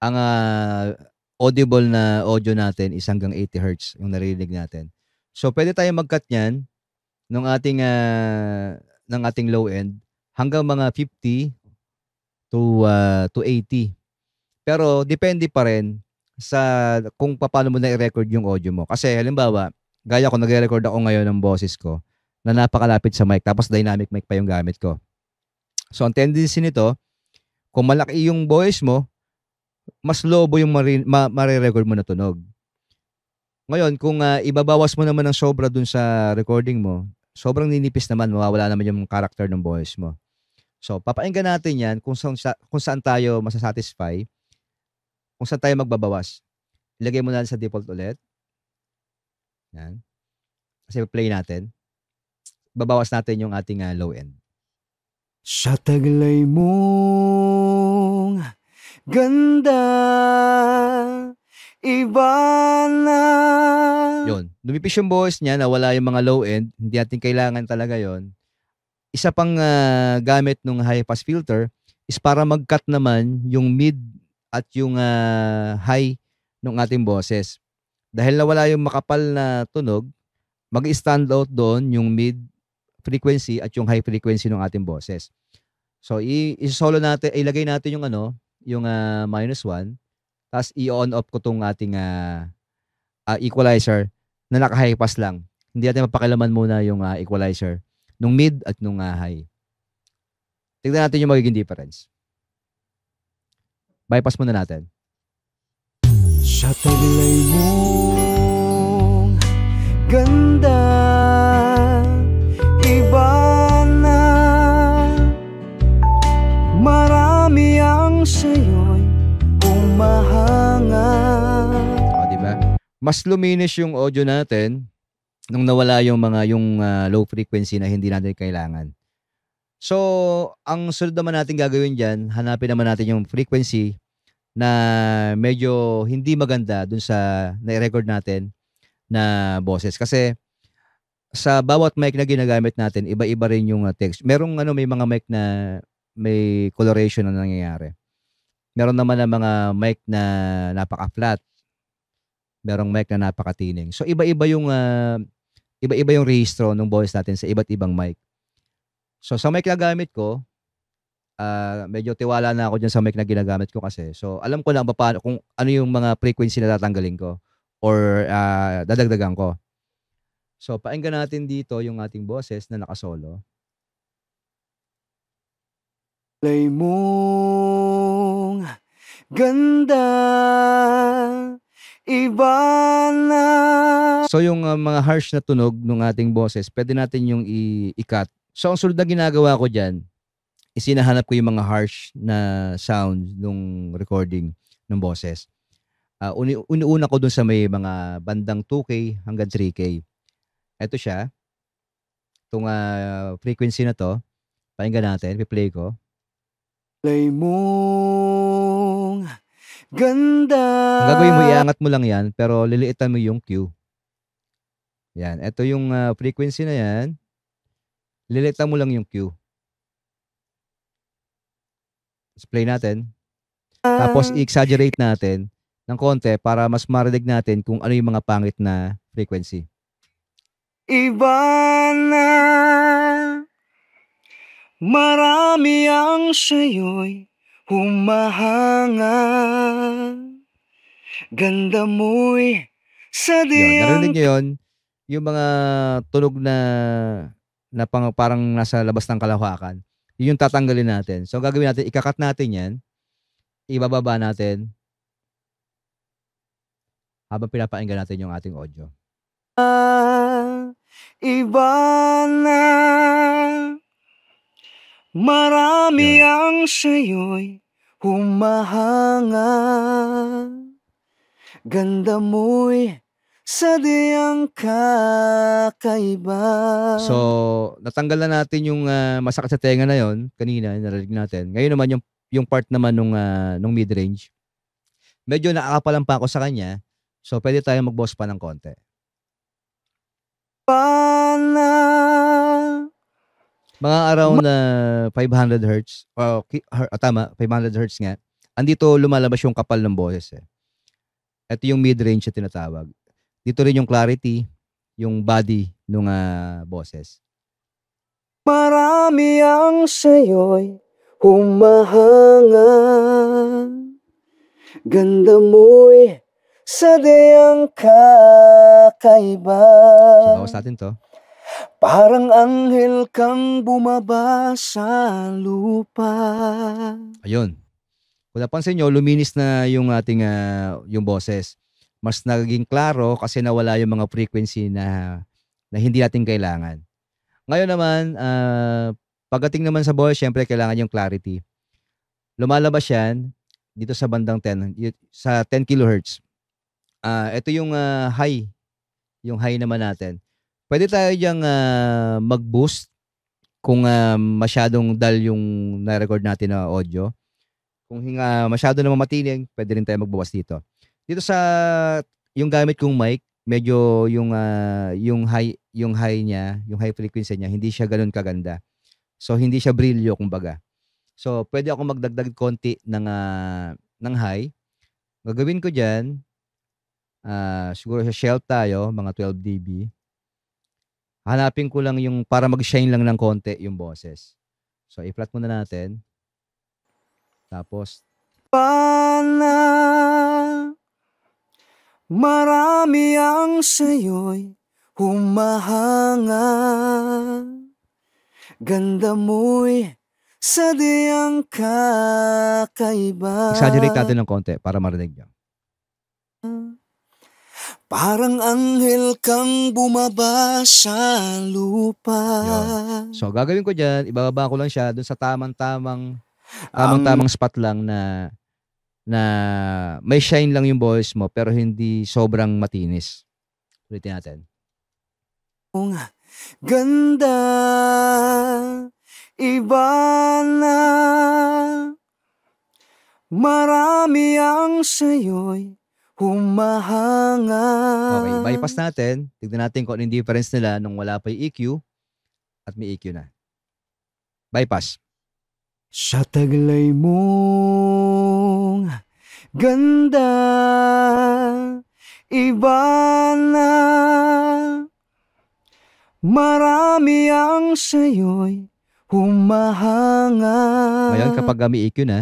ang uh, audible na audio natin is hanggang 80 hertz yung naririnig natin. So pwede tayong mag niyan nung ating uh, ng ating low end hanggang mga 50 to uh, to 80. Pero depende pa rin sa kung paano mo na-record yung audio mo. Kasi halimbawa, gaya ko nagre-record ako ngayon ng boses ko na napakalapit sa mic tapos dynamic mic pa yung gamit ko. So ang tendency nito, kung malaki yung voice mo, mas lobo yung mari, ma, mare-record mo na tunog. Ngayon, kung uh, ibabawas mo naman ng sobra dun sa recording mo, sobrang ninipis naman, mawawala naman yung character ng voice mo. So, papainggan natin yan kung saan, kung saan tayo masasatisfy kung saan tayo magbabawas. Ilagay mo na sa default ulit. Yan. Kasi play natin. Babawas natin yung ating uh, low end. Sa taglay mong ganda iba na Yun. Lumipis yung boses niya, nawala yung mga low end. Hindi natin kailangan talaga yon Isa pang uh, gamit ng high pass filter is para mag-cut naman yung mid at yung uh, high ng ating boses. Dahil nawala yung makapal na tunog, mag-stand out doon yung mid frequency at yung high frequency ng ating boses. So i-solo natin, ilagay natin yung ano, yung uh, minus 1, tapos i-on off ko tong ating uh, uh, equalizer na naka-high pass lang. Hindi natin mapakilaman muna yung uh, equalizer nung mid at nung uh, high. Tignan natin yung magiging difference bypass muna natin. Sa taglay mong ganda Iba na Marami ang sa'yo'y humahanga O, diba? Mas luminis yung audio natin nung nawala yung mga yung uh, low frequency na hindi natin kailangan. So, ang sunod naman natin gagawin dyan, hanapin naman natin yung frequency na medyo hindi maganda dun sa na-record natin na boses. Kasi sa bawat mic na ginagamit natin, iba-iba rin yung ah, text. Merong ano, may mga mic na may coloration na nangyayari. Meron naman ng na mga mic na napaka-flat. Merong mic na napaka-tining. So iba-iba yung uh, iba-iba yung registro ng boses natin sa iba't ibang mic. So sa mic na gamit ko, uh, medyo tiwala na ako dyan sa mic na ginagamit ko kasi. So alam ko na ba paano, kung ano yung mga frequency na tatanggalin ko or uh, dadagdagan ko. So painggan natin dito yung ating boses na nakasolo. Lay mong ganda iba na. So yung uh, mga harsh na tunog ng ating boses, pwede natin yung i-cut So, ang sunod na ginagawa ko dyan, isinahanap ko yung mga harsh na sound nung recording ng boses. Uh, uni- unuuna ko dun sa may mga bandang 2K hanggang 3K. Ito siya. Itong uh, frequency na to. Pakinggan natin. Piplay ko. Play mong ganda. gagawin mo, iangat mo lang yan, pero liliitan mo yung Q. Yan. Ito yung uh, frequency na yan. Lilita mo lang yung queue. Explain natin. Um, Tapos ah. i-exaggerate natin ng konti para mas marinig natin kung ano yung mga pangit na frequency. Iba na Marami ang sa'yo'y humahanga Ganda mo'y sa di Yun, narinig nyo yun? Yung mga tunog na na pang, parang nasa labas ng kalawakan, yun yung tatanggalin natin. So, gagawin natin, ikakat natin yan, ibababa natin, habang pinapakinggan natin yung ating audio. Ah, iba na Marami Yun. ang sa'yo'y humahanga Ganda mo'y sadyang kakaiba. So, natanggal na natin yung uh, masakit sa tenga na yon kanina, narinig natin. Ngayon naman yung yung part naman nung uh, nung mid-range. Medyo nakakapalan pa ako sa kanya. So, pwede tayong mag-boss pa ng konti. Pala. Mga around na uh, 500 hertz. Oh, oh, tama, 500 hertz nga. Andito lumalabas yung kapal ng boses eh. Ito yung mid-range na tinatawag dito rin yung clarity, yung body nung uh, boses. Marami ang sayo'y humahanga Ganda mo'y sadyang kakaiba So, bawas natin to. Parang anghel kang bumaba sa lupa Ayun. Kung napansin nyo, luminis na yung ating uh, yung boses mas naging klaro kasi nawala yung mga frequency na na hindi natin kailangan. Ngayon naman, uh, pagdating naman sa ball, syempre kailangan yung clarity. Lumalabas yan dito sa bandang 10, sa 10 kHz. Uh, ito yung uh, high, yung high naman natin. Pwede tayo diyang uh, ah, mag-boost kung uh, masyadong dal yung na-record natin na audio. Kung hinga, masyado naman matinig, pwede rin tayo magbawas dito. Dito sa yung gamit kong mic, medyo yung uh, yung high yung high niya, yung high frequency niya, hindi siya ganoon kaganda. So hindi siya brilyo kumbaga. So pwede ako magdagdag konti ng uh, ng high. Gagawin ko diyan uh, ah, siguro sa shelf tayo, mga 12 dB. Hanapin ko lang yung para mag-shine lang ng konti yung boses. So i-flat muna natin. Tapos Pala Marami ang sa'yo'y humahanga Ganda mo'y sadyang kakaiba Exaggerate ng konti para marinig niyo. Parang anghel kang bumaba sa lupa Yun. So gagawin ko dyan, ibababa ko lang siya dun sa tamang-tamang tamang-tamang spot lang na na may shine lang yung voice mo pero hindi sobrang matinis. Ulitin natin. Oo nga. Ganda, iba na, marami ang sayo'y humahanga. Okay, bypass natin. Tignan natin kung ano yung difference nila nung wala pa yung EQ at may EQ na. Bypass. Sa taglay mo mong ganda Iba na Marami ang sa'yo'y humahanga Ngayon kapag umiik yun ha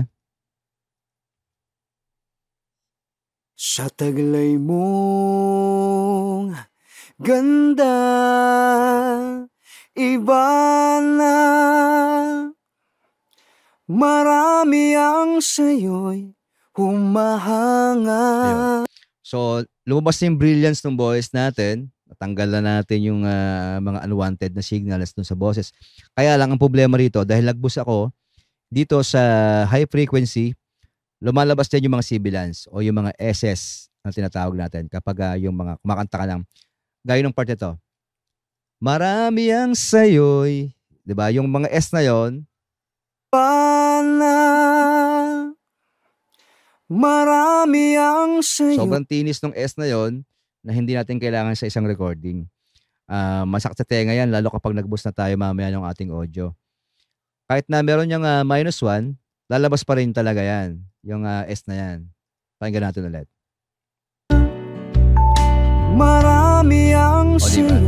Sa taglay mong ganda Iba na Marami ang sa'yo'y Humahanga. So, lumabas yung brilliance ng boys natin. Natanggal na natin yung uh, mga unwanted na signals dun sa boses. Kaya lang, ang problema rito, dahil nagbus ako, dito sa high frequency, lumalabas din yung mga sibilance o yung mga SS na tinatawag natin kapag uh, yung mga kumakanta ka ng gaya ng part nito. Marami ang sayo'y, 'di ba? Yung mga S na 'yon. Pala Marami ang sayo. Sobrang tinis ng S na yon na hindi natin kailangan sa isang recording. Uh, masakit sa tenga yan, lalo kapag nagbus na tayo mamaya ng ating audio. Kahit na meron yung uh, ah, minus one, lalabas pa rin talaga yan, yung uh, S na yan. Pakinggan natin ulit. Marami ang o, diba?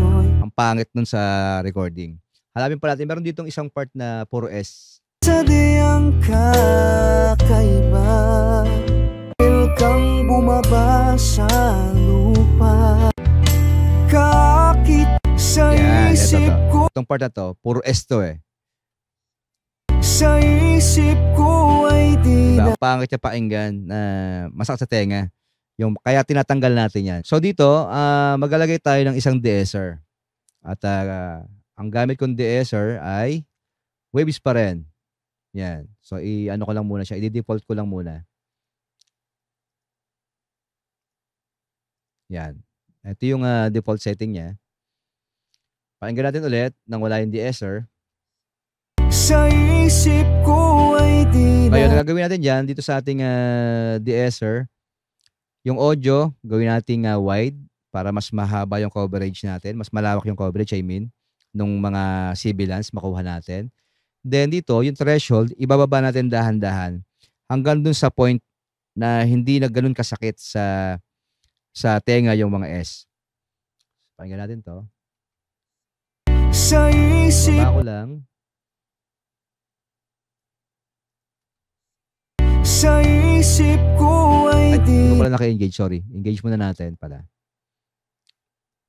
Ang pangit nun sa recording. Halamin pa natin, meron ditong isang part na puro S. Sa diyang kakaiba kang bumaba sa lupa Kakit sa Yan, isip ko Itong part na to, puro S eh Sa isip ko ay di diba? na Ang pangit siya pakinggan na uh, masakit sa tenga yung, kaya tinatanggal natin yan. So dito, uh, ah, magalagay tayo ng isang deesser. At uh, ang gamit kong deesser ay waves pa rin. Yan. So i-ano ko lang muna siya, i-default ko lang muna. Yan. Ito yung uh, default setting niya. Pakinggan natin ulit nang wala yung de-esser. Sa isip ko ay di na. Ngayon, gagawin natin dyan dito sa ating uh, de-esser. Yung audio, gawin natin uh, ah, wide para mas mahaba yung coverage natin. Mas malawak yung coverage, I mean, nung mga sibilance makuha natin. Then dito, yung threshold, ibababa natin dahan-dahan hanggang dun sa point na hindi na ganun kasakit sa sa tenga yung mga S. Pakinggan natin to. Sa isip... Baba ko lang. Sa isip ko ay, di... Ay, ko pala naka-engage, sorry. Engage muna natin pala.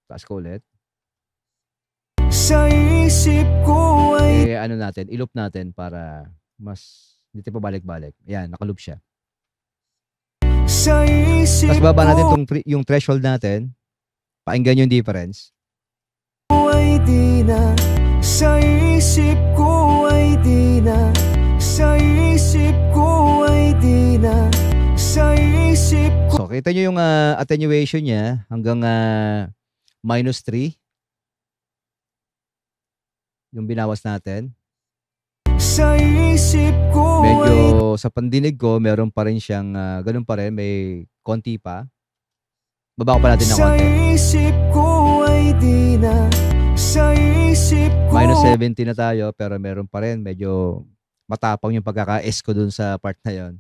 Taas ko ulit. Sa isip ko ay... Eh, ano natin, iloop natin para mas hindi tayo pabalik-balik. Ayan, nakaloop siya. Sa isip Tapos baba natin tong, yung threshold natin. Pakinggan yung difference. Ay di na, sa isip ko ay di na, sa isip ko ay di na, sa isip ko. So, kita nyo yung ah, attenuation niya hanggang ah, minus 3. Yung binawas natin sa isip ko Medyo sa pandinig ko, meron pa rin siyang, ah, ganun pa rin, may konti pa. Baba ko pa natin ng Sa konti. isip ko ay di na Sa isip ko Minus 70 na tayo, pero meron pa rin, medyo matapang yung pagkaka-S ko dun sa part na yon.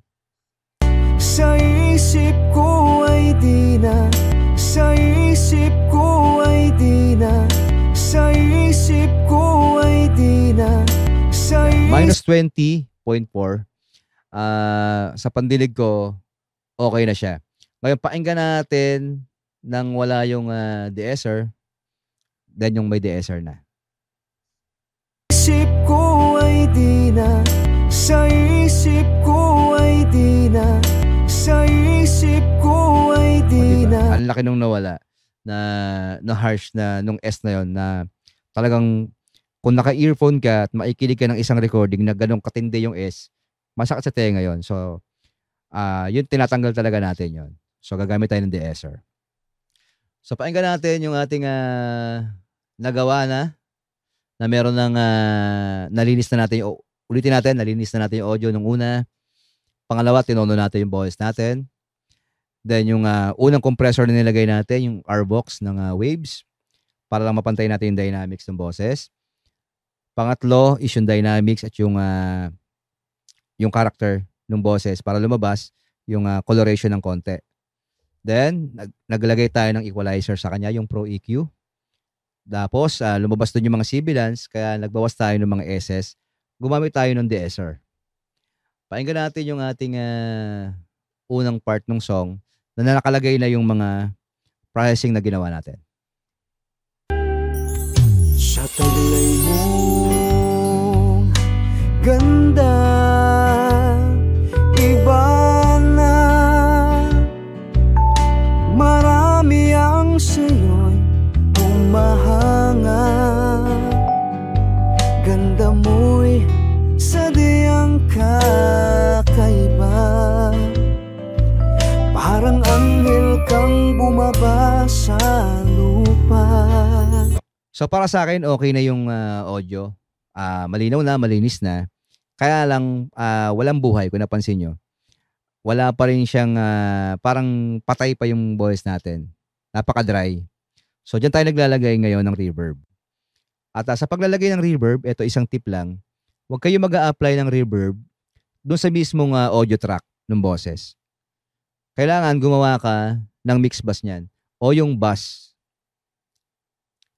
Sa isip ko ay di na Sa isip ko ay di na Sa isip ko ay di na Minus 20.4. Uh, ah, sa pandilig ko, okay na siya. Ngayon, painggan natin nang wala yung uh, ah, DSR, then yung may DSR na. Isip ko ay di na, sa isip ko ay di na, sa isip ko ay di oh, na. Ang laki nung nawala na na harsh na nung S na yon na talagang kung naka-earphone ka at maikilig ka ng isang recording na ganong katindi yung S, masakit sa tenga yon. So, uh, yun tinatanggal talaga natin yon. So, gagamit tayo ng de-esser. So, painggan natin yung ating uh, nagawa na na meron ng uh, nalinis na natin yung, ulitin natin, nalinis na natin yung audio nung una. Pangalawa, tinono natin yung voice natin. Then, yung uh, unang compressor na nilagay natin, yung R-Box ng uh, waves para lang mapantay natin yung dynamics ng boses. Pangatlo is yung dynamics at yung uh, yung character ng boses para lumabas yung uh, coloration ng konti. Then, nag- naglagay tayo ng equalizer sa kanya, yung Pro EQ. Tapos, uh, lumabas doon yung mga sibilance, kaya nagbawas tayo ng mga SS. Gumamit tayo ng deesser. Painggan natin yung ating uh, unang part ng song na nakalagay na yung mga processing na ginawa natin. Sa taglay mo ganda Iba na Marami ang sa'yo'y umahanga Ganda mo'y sadyang kakaiba Parang anghel kang bumaba sa lupa So para sa akin okay na yung uh, audio uh, malinaw na, malinis na. Kaya lang, uh, walang buhay, kung napansin nyo. Wala pa rin siyang, uh, parang patay pa yung voice natin. Napaka-dry. So, dyan tayo naglalagay ngayon ng reverb. At uh, sa paglalagay ng reverb, ito isang tip lang, huwag kayo mag apply ng reverb doon sa mismong uh, audio track ng boses. Kailangan gumawa ka ng mix bus niyan o yung bus.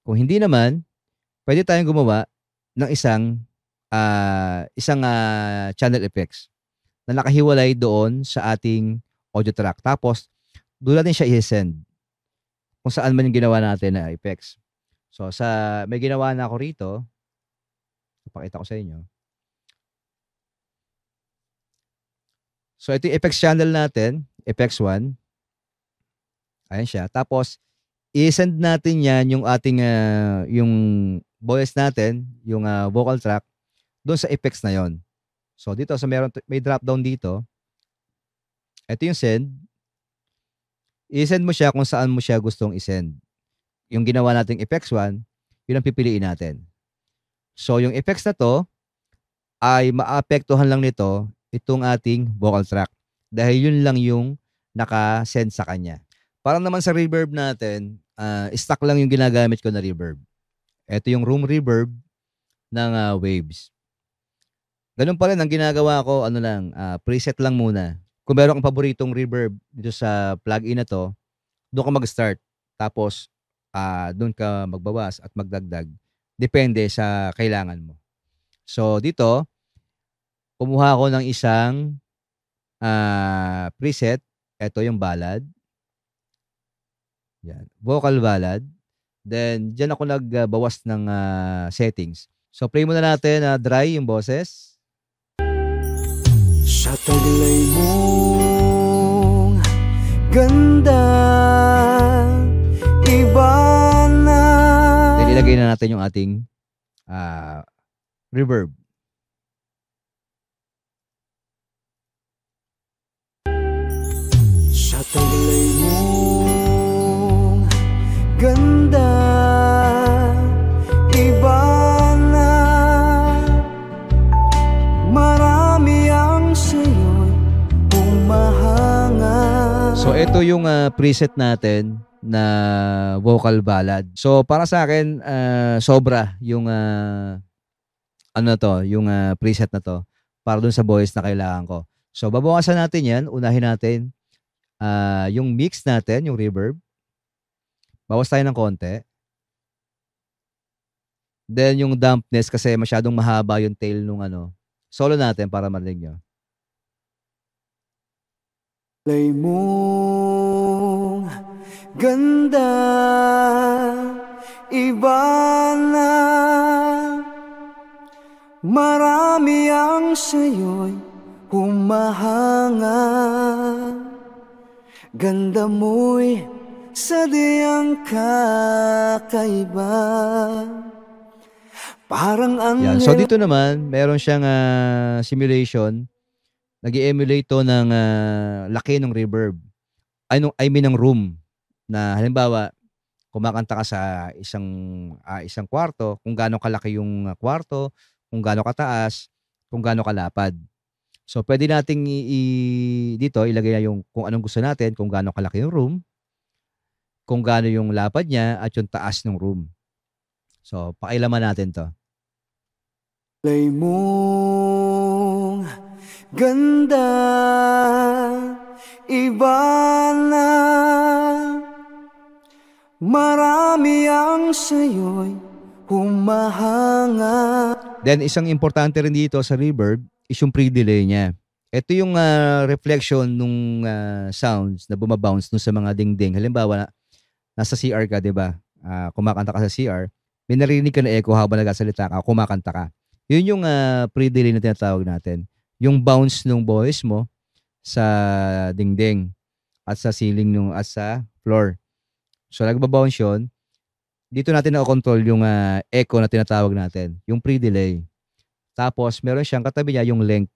Kung hindi naman, pwede tayong gumawa ng isang uh, isang uh, channel effects na nakahiwalay doon sa ating audio track. Tapos, doon natin siya i-send kung saan man yung ginawa natin na effects. So, sa, may ginawa na ako rito. ipakita ko sa inyo. So, ito yung effects channel natin. Effects 1. Ayan siya. Tapos, i-send natin yan yung ating, uh, yung voice natin, yung uh, vocal track, doon sa effects na yon. So dito, sa so meron, may drop down dito. Ito yung send. I-send mo siya kung saan mo siya gustong i-send. Yung ginawa nating effects 1, yun ang pipiliin natin. So yung effects na to, ay maapektuhan lang nito itong ating vocal track. Dahil yun lang yung naka-send sa kanya. Parang naman sa reverb natin, uh, ah, stock lang yung ginagamit ko na reverb. Ito yung room reverb ng uh, waves. Ganun pa rin, ang ginagawa ko, ano lang, uh, preset lang muna. Kung meron kang paboritong reverb dito sa plugin na to, doon ka mag-start. Tapos, uh, doon ka magbawas at magdagdag. Depende sa kailangan mo. So, dito, kumuha ako ng isang uh, preset. Ito yung ballad. Yan. Vocal ballad. Then, dyan ako nagbawas ng uh, settings. So, play muna natin uh, dry yung boses. Sa taglay mong ganda iba na Then, ilagay na natin yung ating uh, reverb. Sa taglay mong ganda tinimbala Marami ang sa'yo'y umahanga So ito yung uh, preset natin na vocal ballad. So para sa akin uh, sobra yung uh, ano to, yung uh, preset na to para dun sa voice na kailangan ko. So babawasan natin 'yan, unahin natin uh, yung mix natin, yung reverb. Bawas tayo ng konti. Then yung dampness kasi masyadong mahaba yung tail nung ano. Solo natin para marinig nyo. Lay mong ganda Iba na Marami ang sa'yo'y humahanga Ganda mo'y sadyang kakaiba Parang ang... Yan. So dito naman, meron siyang uh, simulation. nag emulate to ng uh, laki ng reverb. Ay, nung, I mean ng room. Na halimbawa, kumakanta ka sa isang uh, isang kwarto, kung gaano kalaki yung kwarto, kung gaano kataas, kung gaano kalapad. So pwede nating i-, i- dito ilagay na yung kung anong gusto natin, kung gaano kalaki yung room, kung gaano yung lapad niya at yung taas ng room. So pakailaman natin 'to. Lay mong ganda Iba na Marami ang sayo'y humahanga Then isang importante rin dito sa reverb is yung pre-delay niya. Ito yung uh, reflection nung uh, sounds na bumabounce nung sa mga dingding. Halimbawa, na, nasa CR ka, di ba? Uh, kumakanta ka sa CR, may narinig ka na echo habang nagsasalita ka, kumakanta ka yun yung uh, pre-delay na tinatawag natin. Yung bounce ng voice mo sa dingding at sa ceiling nung at sa floor. So nagbabounce yun. Dito natin na-control yung uh, echo na tinatawag natin, yung pre-delay. Tapos meron siyang katabi niya yung length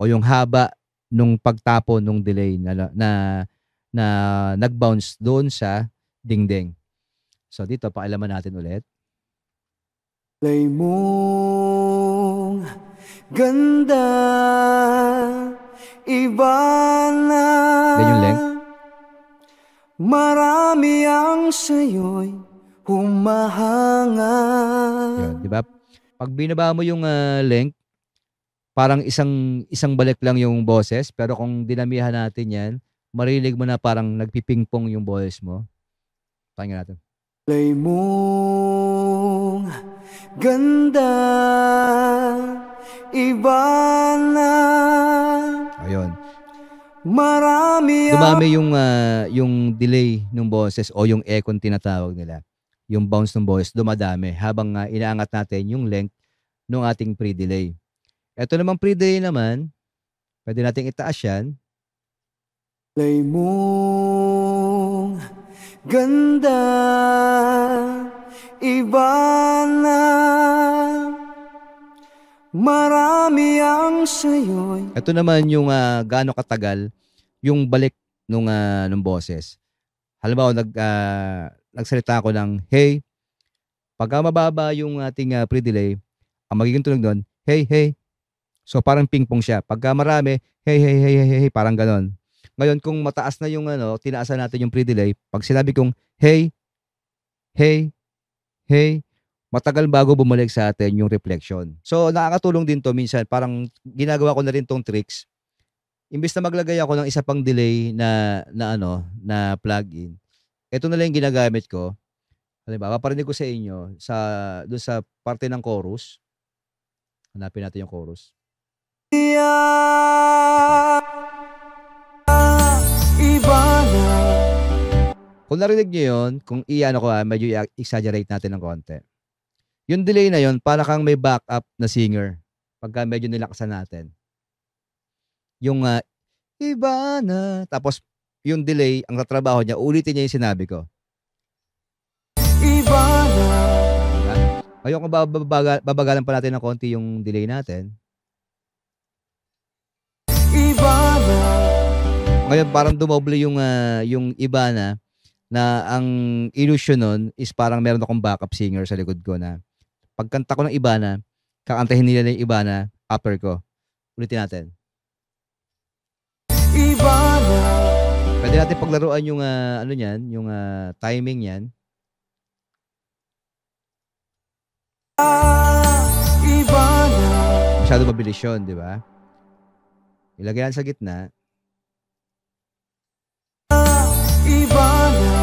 o yung haba nung pagtapo nung delay na na, na nag-bounce doon sa dingding. So dito paalaman natin ulit. Play mo mong ganda Iba na Marami ang sa'yo'y humahanga di ba? Pag binaba mo yung uh, length, parang isang isang balik lang yung boses pero kung dinamihan natin yan marinig mo na parang nagpipingpong yung boses mo pakinggan natin play mong ganda iba na ayun marami dumami yung uh, yung delay ng boses o yung echo tinatawag nila yung bounce ng boses dumadami habang uh, inaangat natin yung length ng ating pre-delay ito namang pre-delay naman pwede nating itaas yan Lay mo ganda iba na Marami ang sayo Ito naman yung uh, gaano katagal yung balik nung uh, nung boses. Halimbawa nag uh, nagsalita ako ng hey pagka mababa yung ating uh, pre-delay ang magiging tunog doon hey hey so parang pingpong siya pagka marami hey hey hey hey hey parang ganon ngayon kung mataas na yung ano tinaasan natin yung pre-delay pag sinabi kong hey hey hey, matagal bago bumalik sa atin yung reflection. So, nakakatulong din to minsan. Parang ginagawa ko na rin tong tricks. Imbis na maglagay ako ng isa pang delay na, na ano, na plugin, ito na lang yung ginagamit ko. Halimbawa, paparinig ko sa inyo sa, dun sa parte ng chorus. Hanapin natin yung chorus. Yeah, iba kung narinig nyo yun, kung iyan ko, ah, medyo exaggerate natin ng konti. Yung delay na yun, para kang may backup na singer. Pagka medyo nilakasan natin. Yung uh, iba na. Tapos yung delay, ang tatrabaho niya, ulitin niya yung sinabi ko. Iba na. Ngayon diba? kung babagal, babagalan pa natin ng konti yung delay natin. Iba na. Ngayon parang dumoble yung uh, yung iba na na ang illusion nun is parang meron akong backup singer sa likod ko na pagkanta ko ng iba na, kakantahin nila na iba na after ko. Ulitin natin. Ibana. Pwede natin paglaruan yung uh, ano niyan, yung uh, timing niyan. Ah, Ibana. Masyado mabilis yun, di ba? Ilagay sa gitna. Iba na.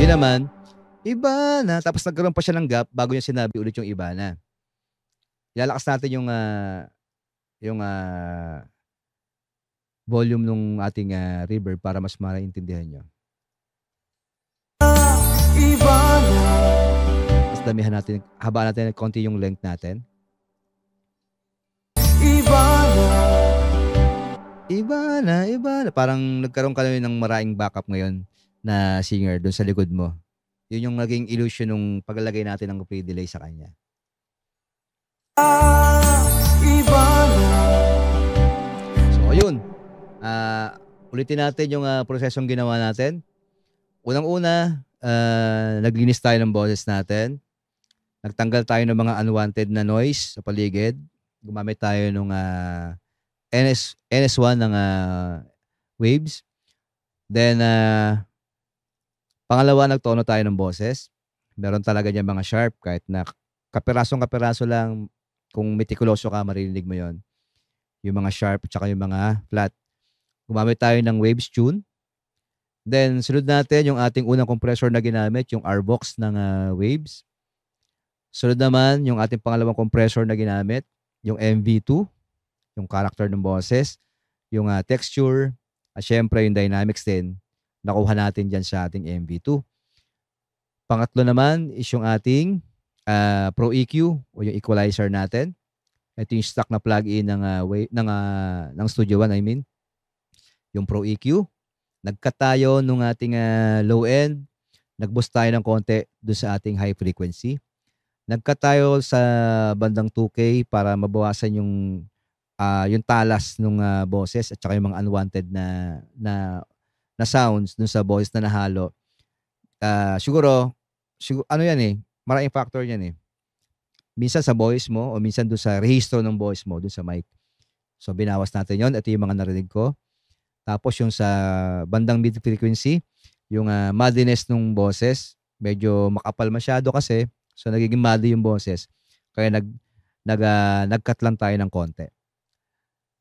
Yun naman, iba na. Tapos nagkaroon pa siya ng gap bago niya sinabi ulit yung iba na. Lalakas natin yung uh, yung uh, volume nung ating uh, reverb para mas maintindihan nyo. Iba na. Mas damihan natin, habaan natin konti yung length natin. Iba na. Iba na, iba na. Parang nagkaroon ka na ng maraming backup ngayon na singer doon sa likod mo. Yun yung naging illusion nung paglalagay natin ng free delay sa kanya. Ah, iba na. So, yun. Uh, ah, ulitin natin yung uh, prosesong ginawa natin. Unang-una, uh, naglinis tayo ng boses natin. Nagtanggal tayo ng mga unwanted na noise sa paligid. Gumamit tayo ng uh, NS, NS1 ng uh, waves. Then, uh, pangalawa, nagtono tayo ng boses. Meron talaga niya mga sharp kahit na kapirasong kapiraso lang. Kung metikuloso ka, maririnig mo yon Yung mga sharp tsaka yung mga flat. Gumamit tayo ng waves tune. Then, sunod natin yung ating unang compressor na ginamit, yung R-Box ng uh, waves. Sunod naman, yung ating pangalawang compressor na ginamit, yung MV2. Yung character ng boses, yung uh, texture, at uh, syempre yung dynamics din, nakuha natin dyan sa ating MV2. Pangatlo naman is yung ating uh, Pro EQ o yung equalizer natin. Ito yung stock na plug-in ng, uh, ah, way, ng, uh, ng Studio One, I mean. Yung Pro EQ. Nagkat tayo nung ating uh, low end. nag tayo ng konti doon sa ating high frequency. Nagkat tayo sa bandang 2K para mabawasan yung uh, yung talas nung uh, boses at saka yung mga unwanted na na na sounds dun sa boses na nahalo. Uh, siguro, siguro ano yan eh, maraming factor yan eh. Minsan sa voice mo o minsan dun sa rehistro ng voice mo, dun sa mic. So binawas natin yon Ito yung mga narinig ko. Tapos yung sa bandang mid-frequency, yung uh, muddiness ng boses, medyo makapal masyado kasi. So nagiging muddy yung boses. Kaya nag, nag, uh, nagkat lang tayo ng konti.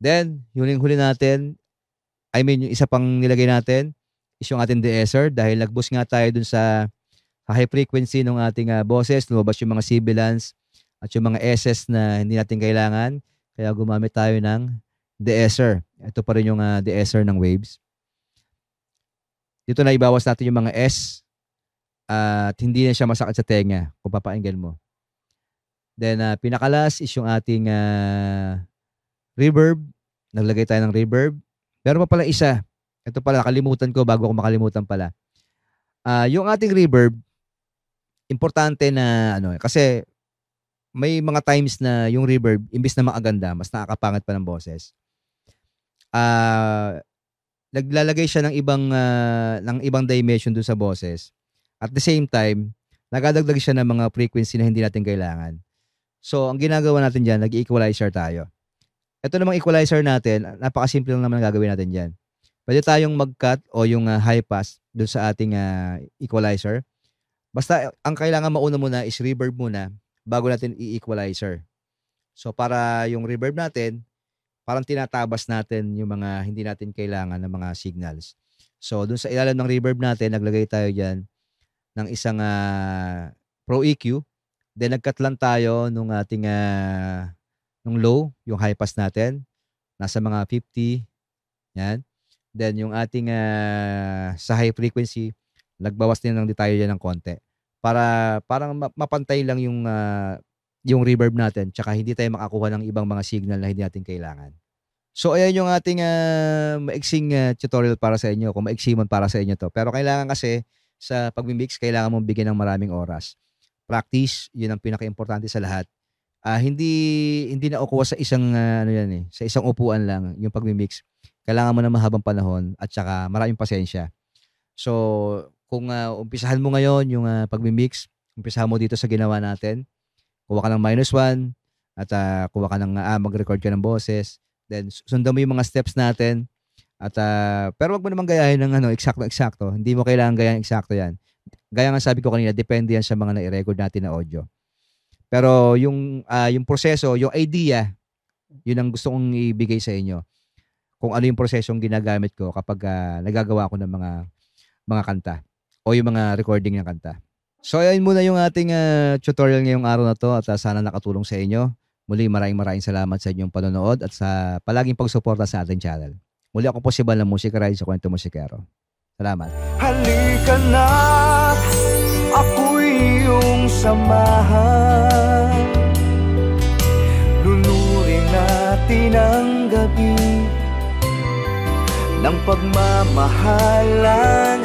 Then, huling-huli natin, I mean, yung isa pang nilagay natin is yung ating deesser dahil nagbus nga tayo dun sa high frequency ng ating uh, boses, lumabas yung mga sibilance at yung mga SS na hindi natin kailangan. Kaya gumamit tayo ng deesser. Ito pa rin yung uh, deesser ng waves. Dito na ibawas natin yung mga S uh, at hindi na siya masakit sa tenga kung papainggan mo. Then, uh, ah, pinakalas is yung ating uh, reverb Naglagay tayo ng reverb. Pero pa pala isa. Ito pala, kalimutan ko bago ako makalimutan pala. Uh, yung ating reverb, importante na ano, kasi may mga times na yung reverb, imbis na makaganda, mas nakakapangat pa ng boses. Uh, naglalagay siya ng ibang uh, ng ibang dimension doon sa boses. At the same time, nagadagdag siya ng mga frequency na hindi natin kailangan. So, ang ginagawa natin diyan, nag-equalizer tayo. Ito namang equalizer natin, napakasimple lang naman ang gagawin natin dyan. Pwede tayong mag-cut o yung uh, high pass doon sa ating uh, equalizer. Basta ang kailangan mauna muna is reverb muna bago natin i-equalizer. So para yung reverb natin, parang tinatabas natin yung mga hindi natin kailangan ng mga signals. So doon sa ilalim ng reverb natin, naglagay tayo dyan ng isang uh, Pro EQ. Then nagkat lang tayo nung ating uh, yung low, yung high pass natin, nasa mga 50. Yan. Then yung ating uh, sa high frequency, nagbawas din ng detalye yan ng konti. Para parang mapantay lang yung uh, yung reverb natin tsaka hindi tayo makakuha ng ibang mga signal na hindi natin kailangan. So ayan yung ating uh, maiksing uh, tutorial para sa inyo, kung maiksi para sa inyo to. Pero kailangan kasi sa pagmi-mix, kailangan mong bigyan ng maraming oras. Practice, yun ang pinaka-importante sa lahat uh, hindi hindi na okuha sa isang uh, ano yan eh, sa isang upuan lang yung pagmi-mix. Kailangan mo ng mahabang panahon at saka maraming pasensya. So, kung uh, umpisahan mo ngayon yung uh, pagmi-mix, umpisahan mo dito sa ginawa natin. Kuha ka ng minus one at uh, kuha ka ng uh, mag-record ka ng boses. Then sundan mo yung mga steps natin. At uh, pero wag mo naman gayahin ng ano, eksakto eksakto. Hindi mo kailangan gayahin eksakto 'yan. Gaya nga sabi ko kanina, depende yan sa mga na-record natin na audio. Pero yung uh, yung proseso, yung idea, yun ang gusto kong ibigay sa inyo. Kung ano yung prosesong ginagamit ko kapag uh, nagagawa ako ng mga mga kanta o yung mga recording ng kanta. So ayun muna yung ating uh, tutorial ngayong araw na to at uh, sana nakatulong sa inyo. Muli maraming maraming salamat sa inyong panonood at sa palaging pagsuporta sa ating channel. Muli ako po si Bala ng Musika Ride sa Kwento Musikero. Salamat. Halika na, ako'y iyong samahan. parte ng gabi Ng pagmamahalan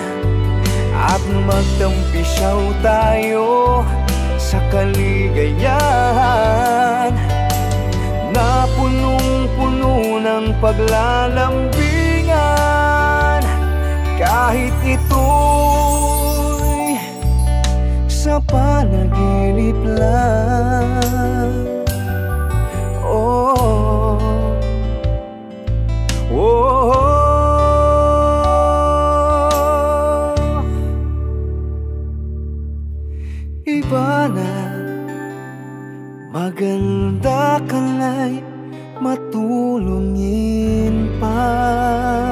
At magtampisaw tayo sa kaligayahan Na punong-puno ng paglalambingan Kahit ito'y sa panaginip lang Oh Iba na Maganda ka nga'y matulungin pa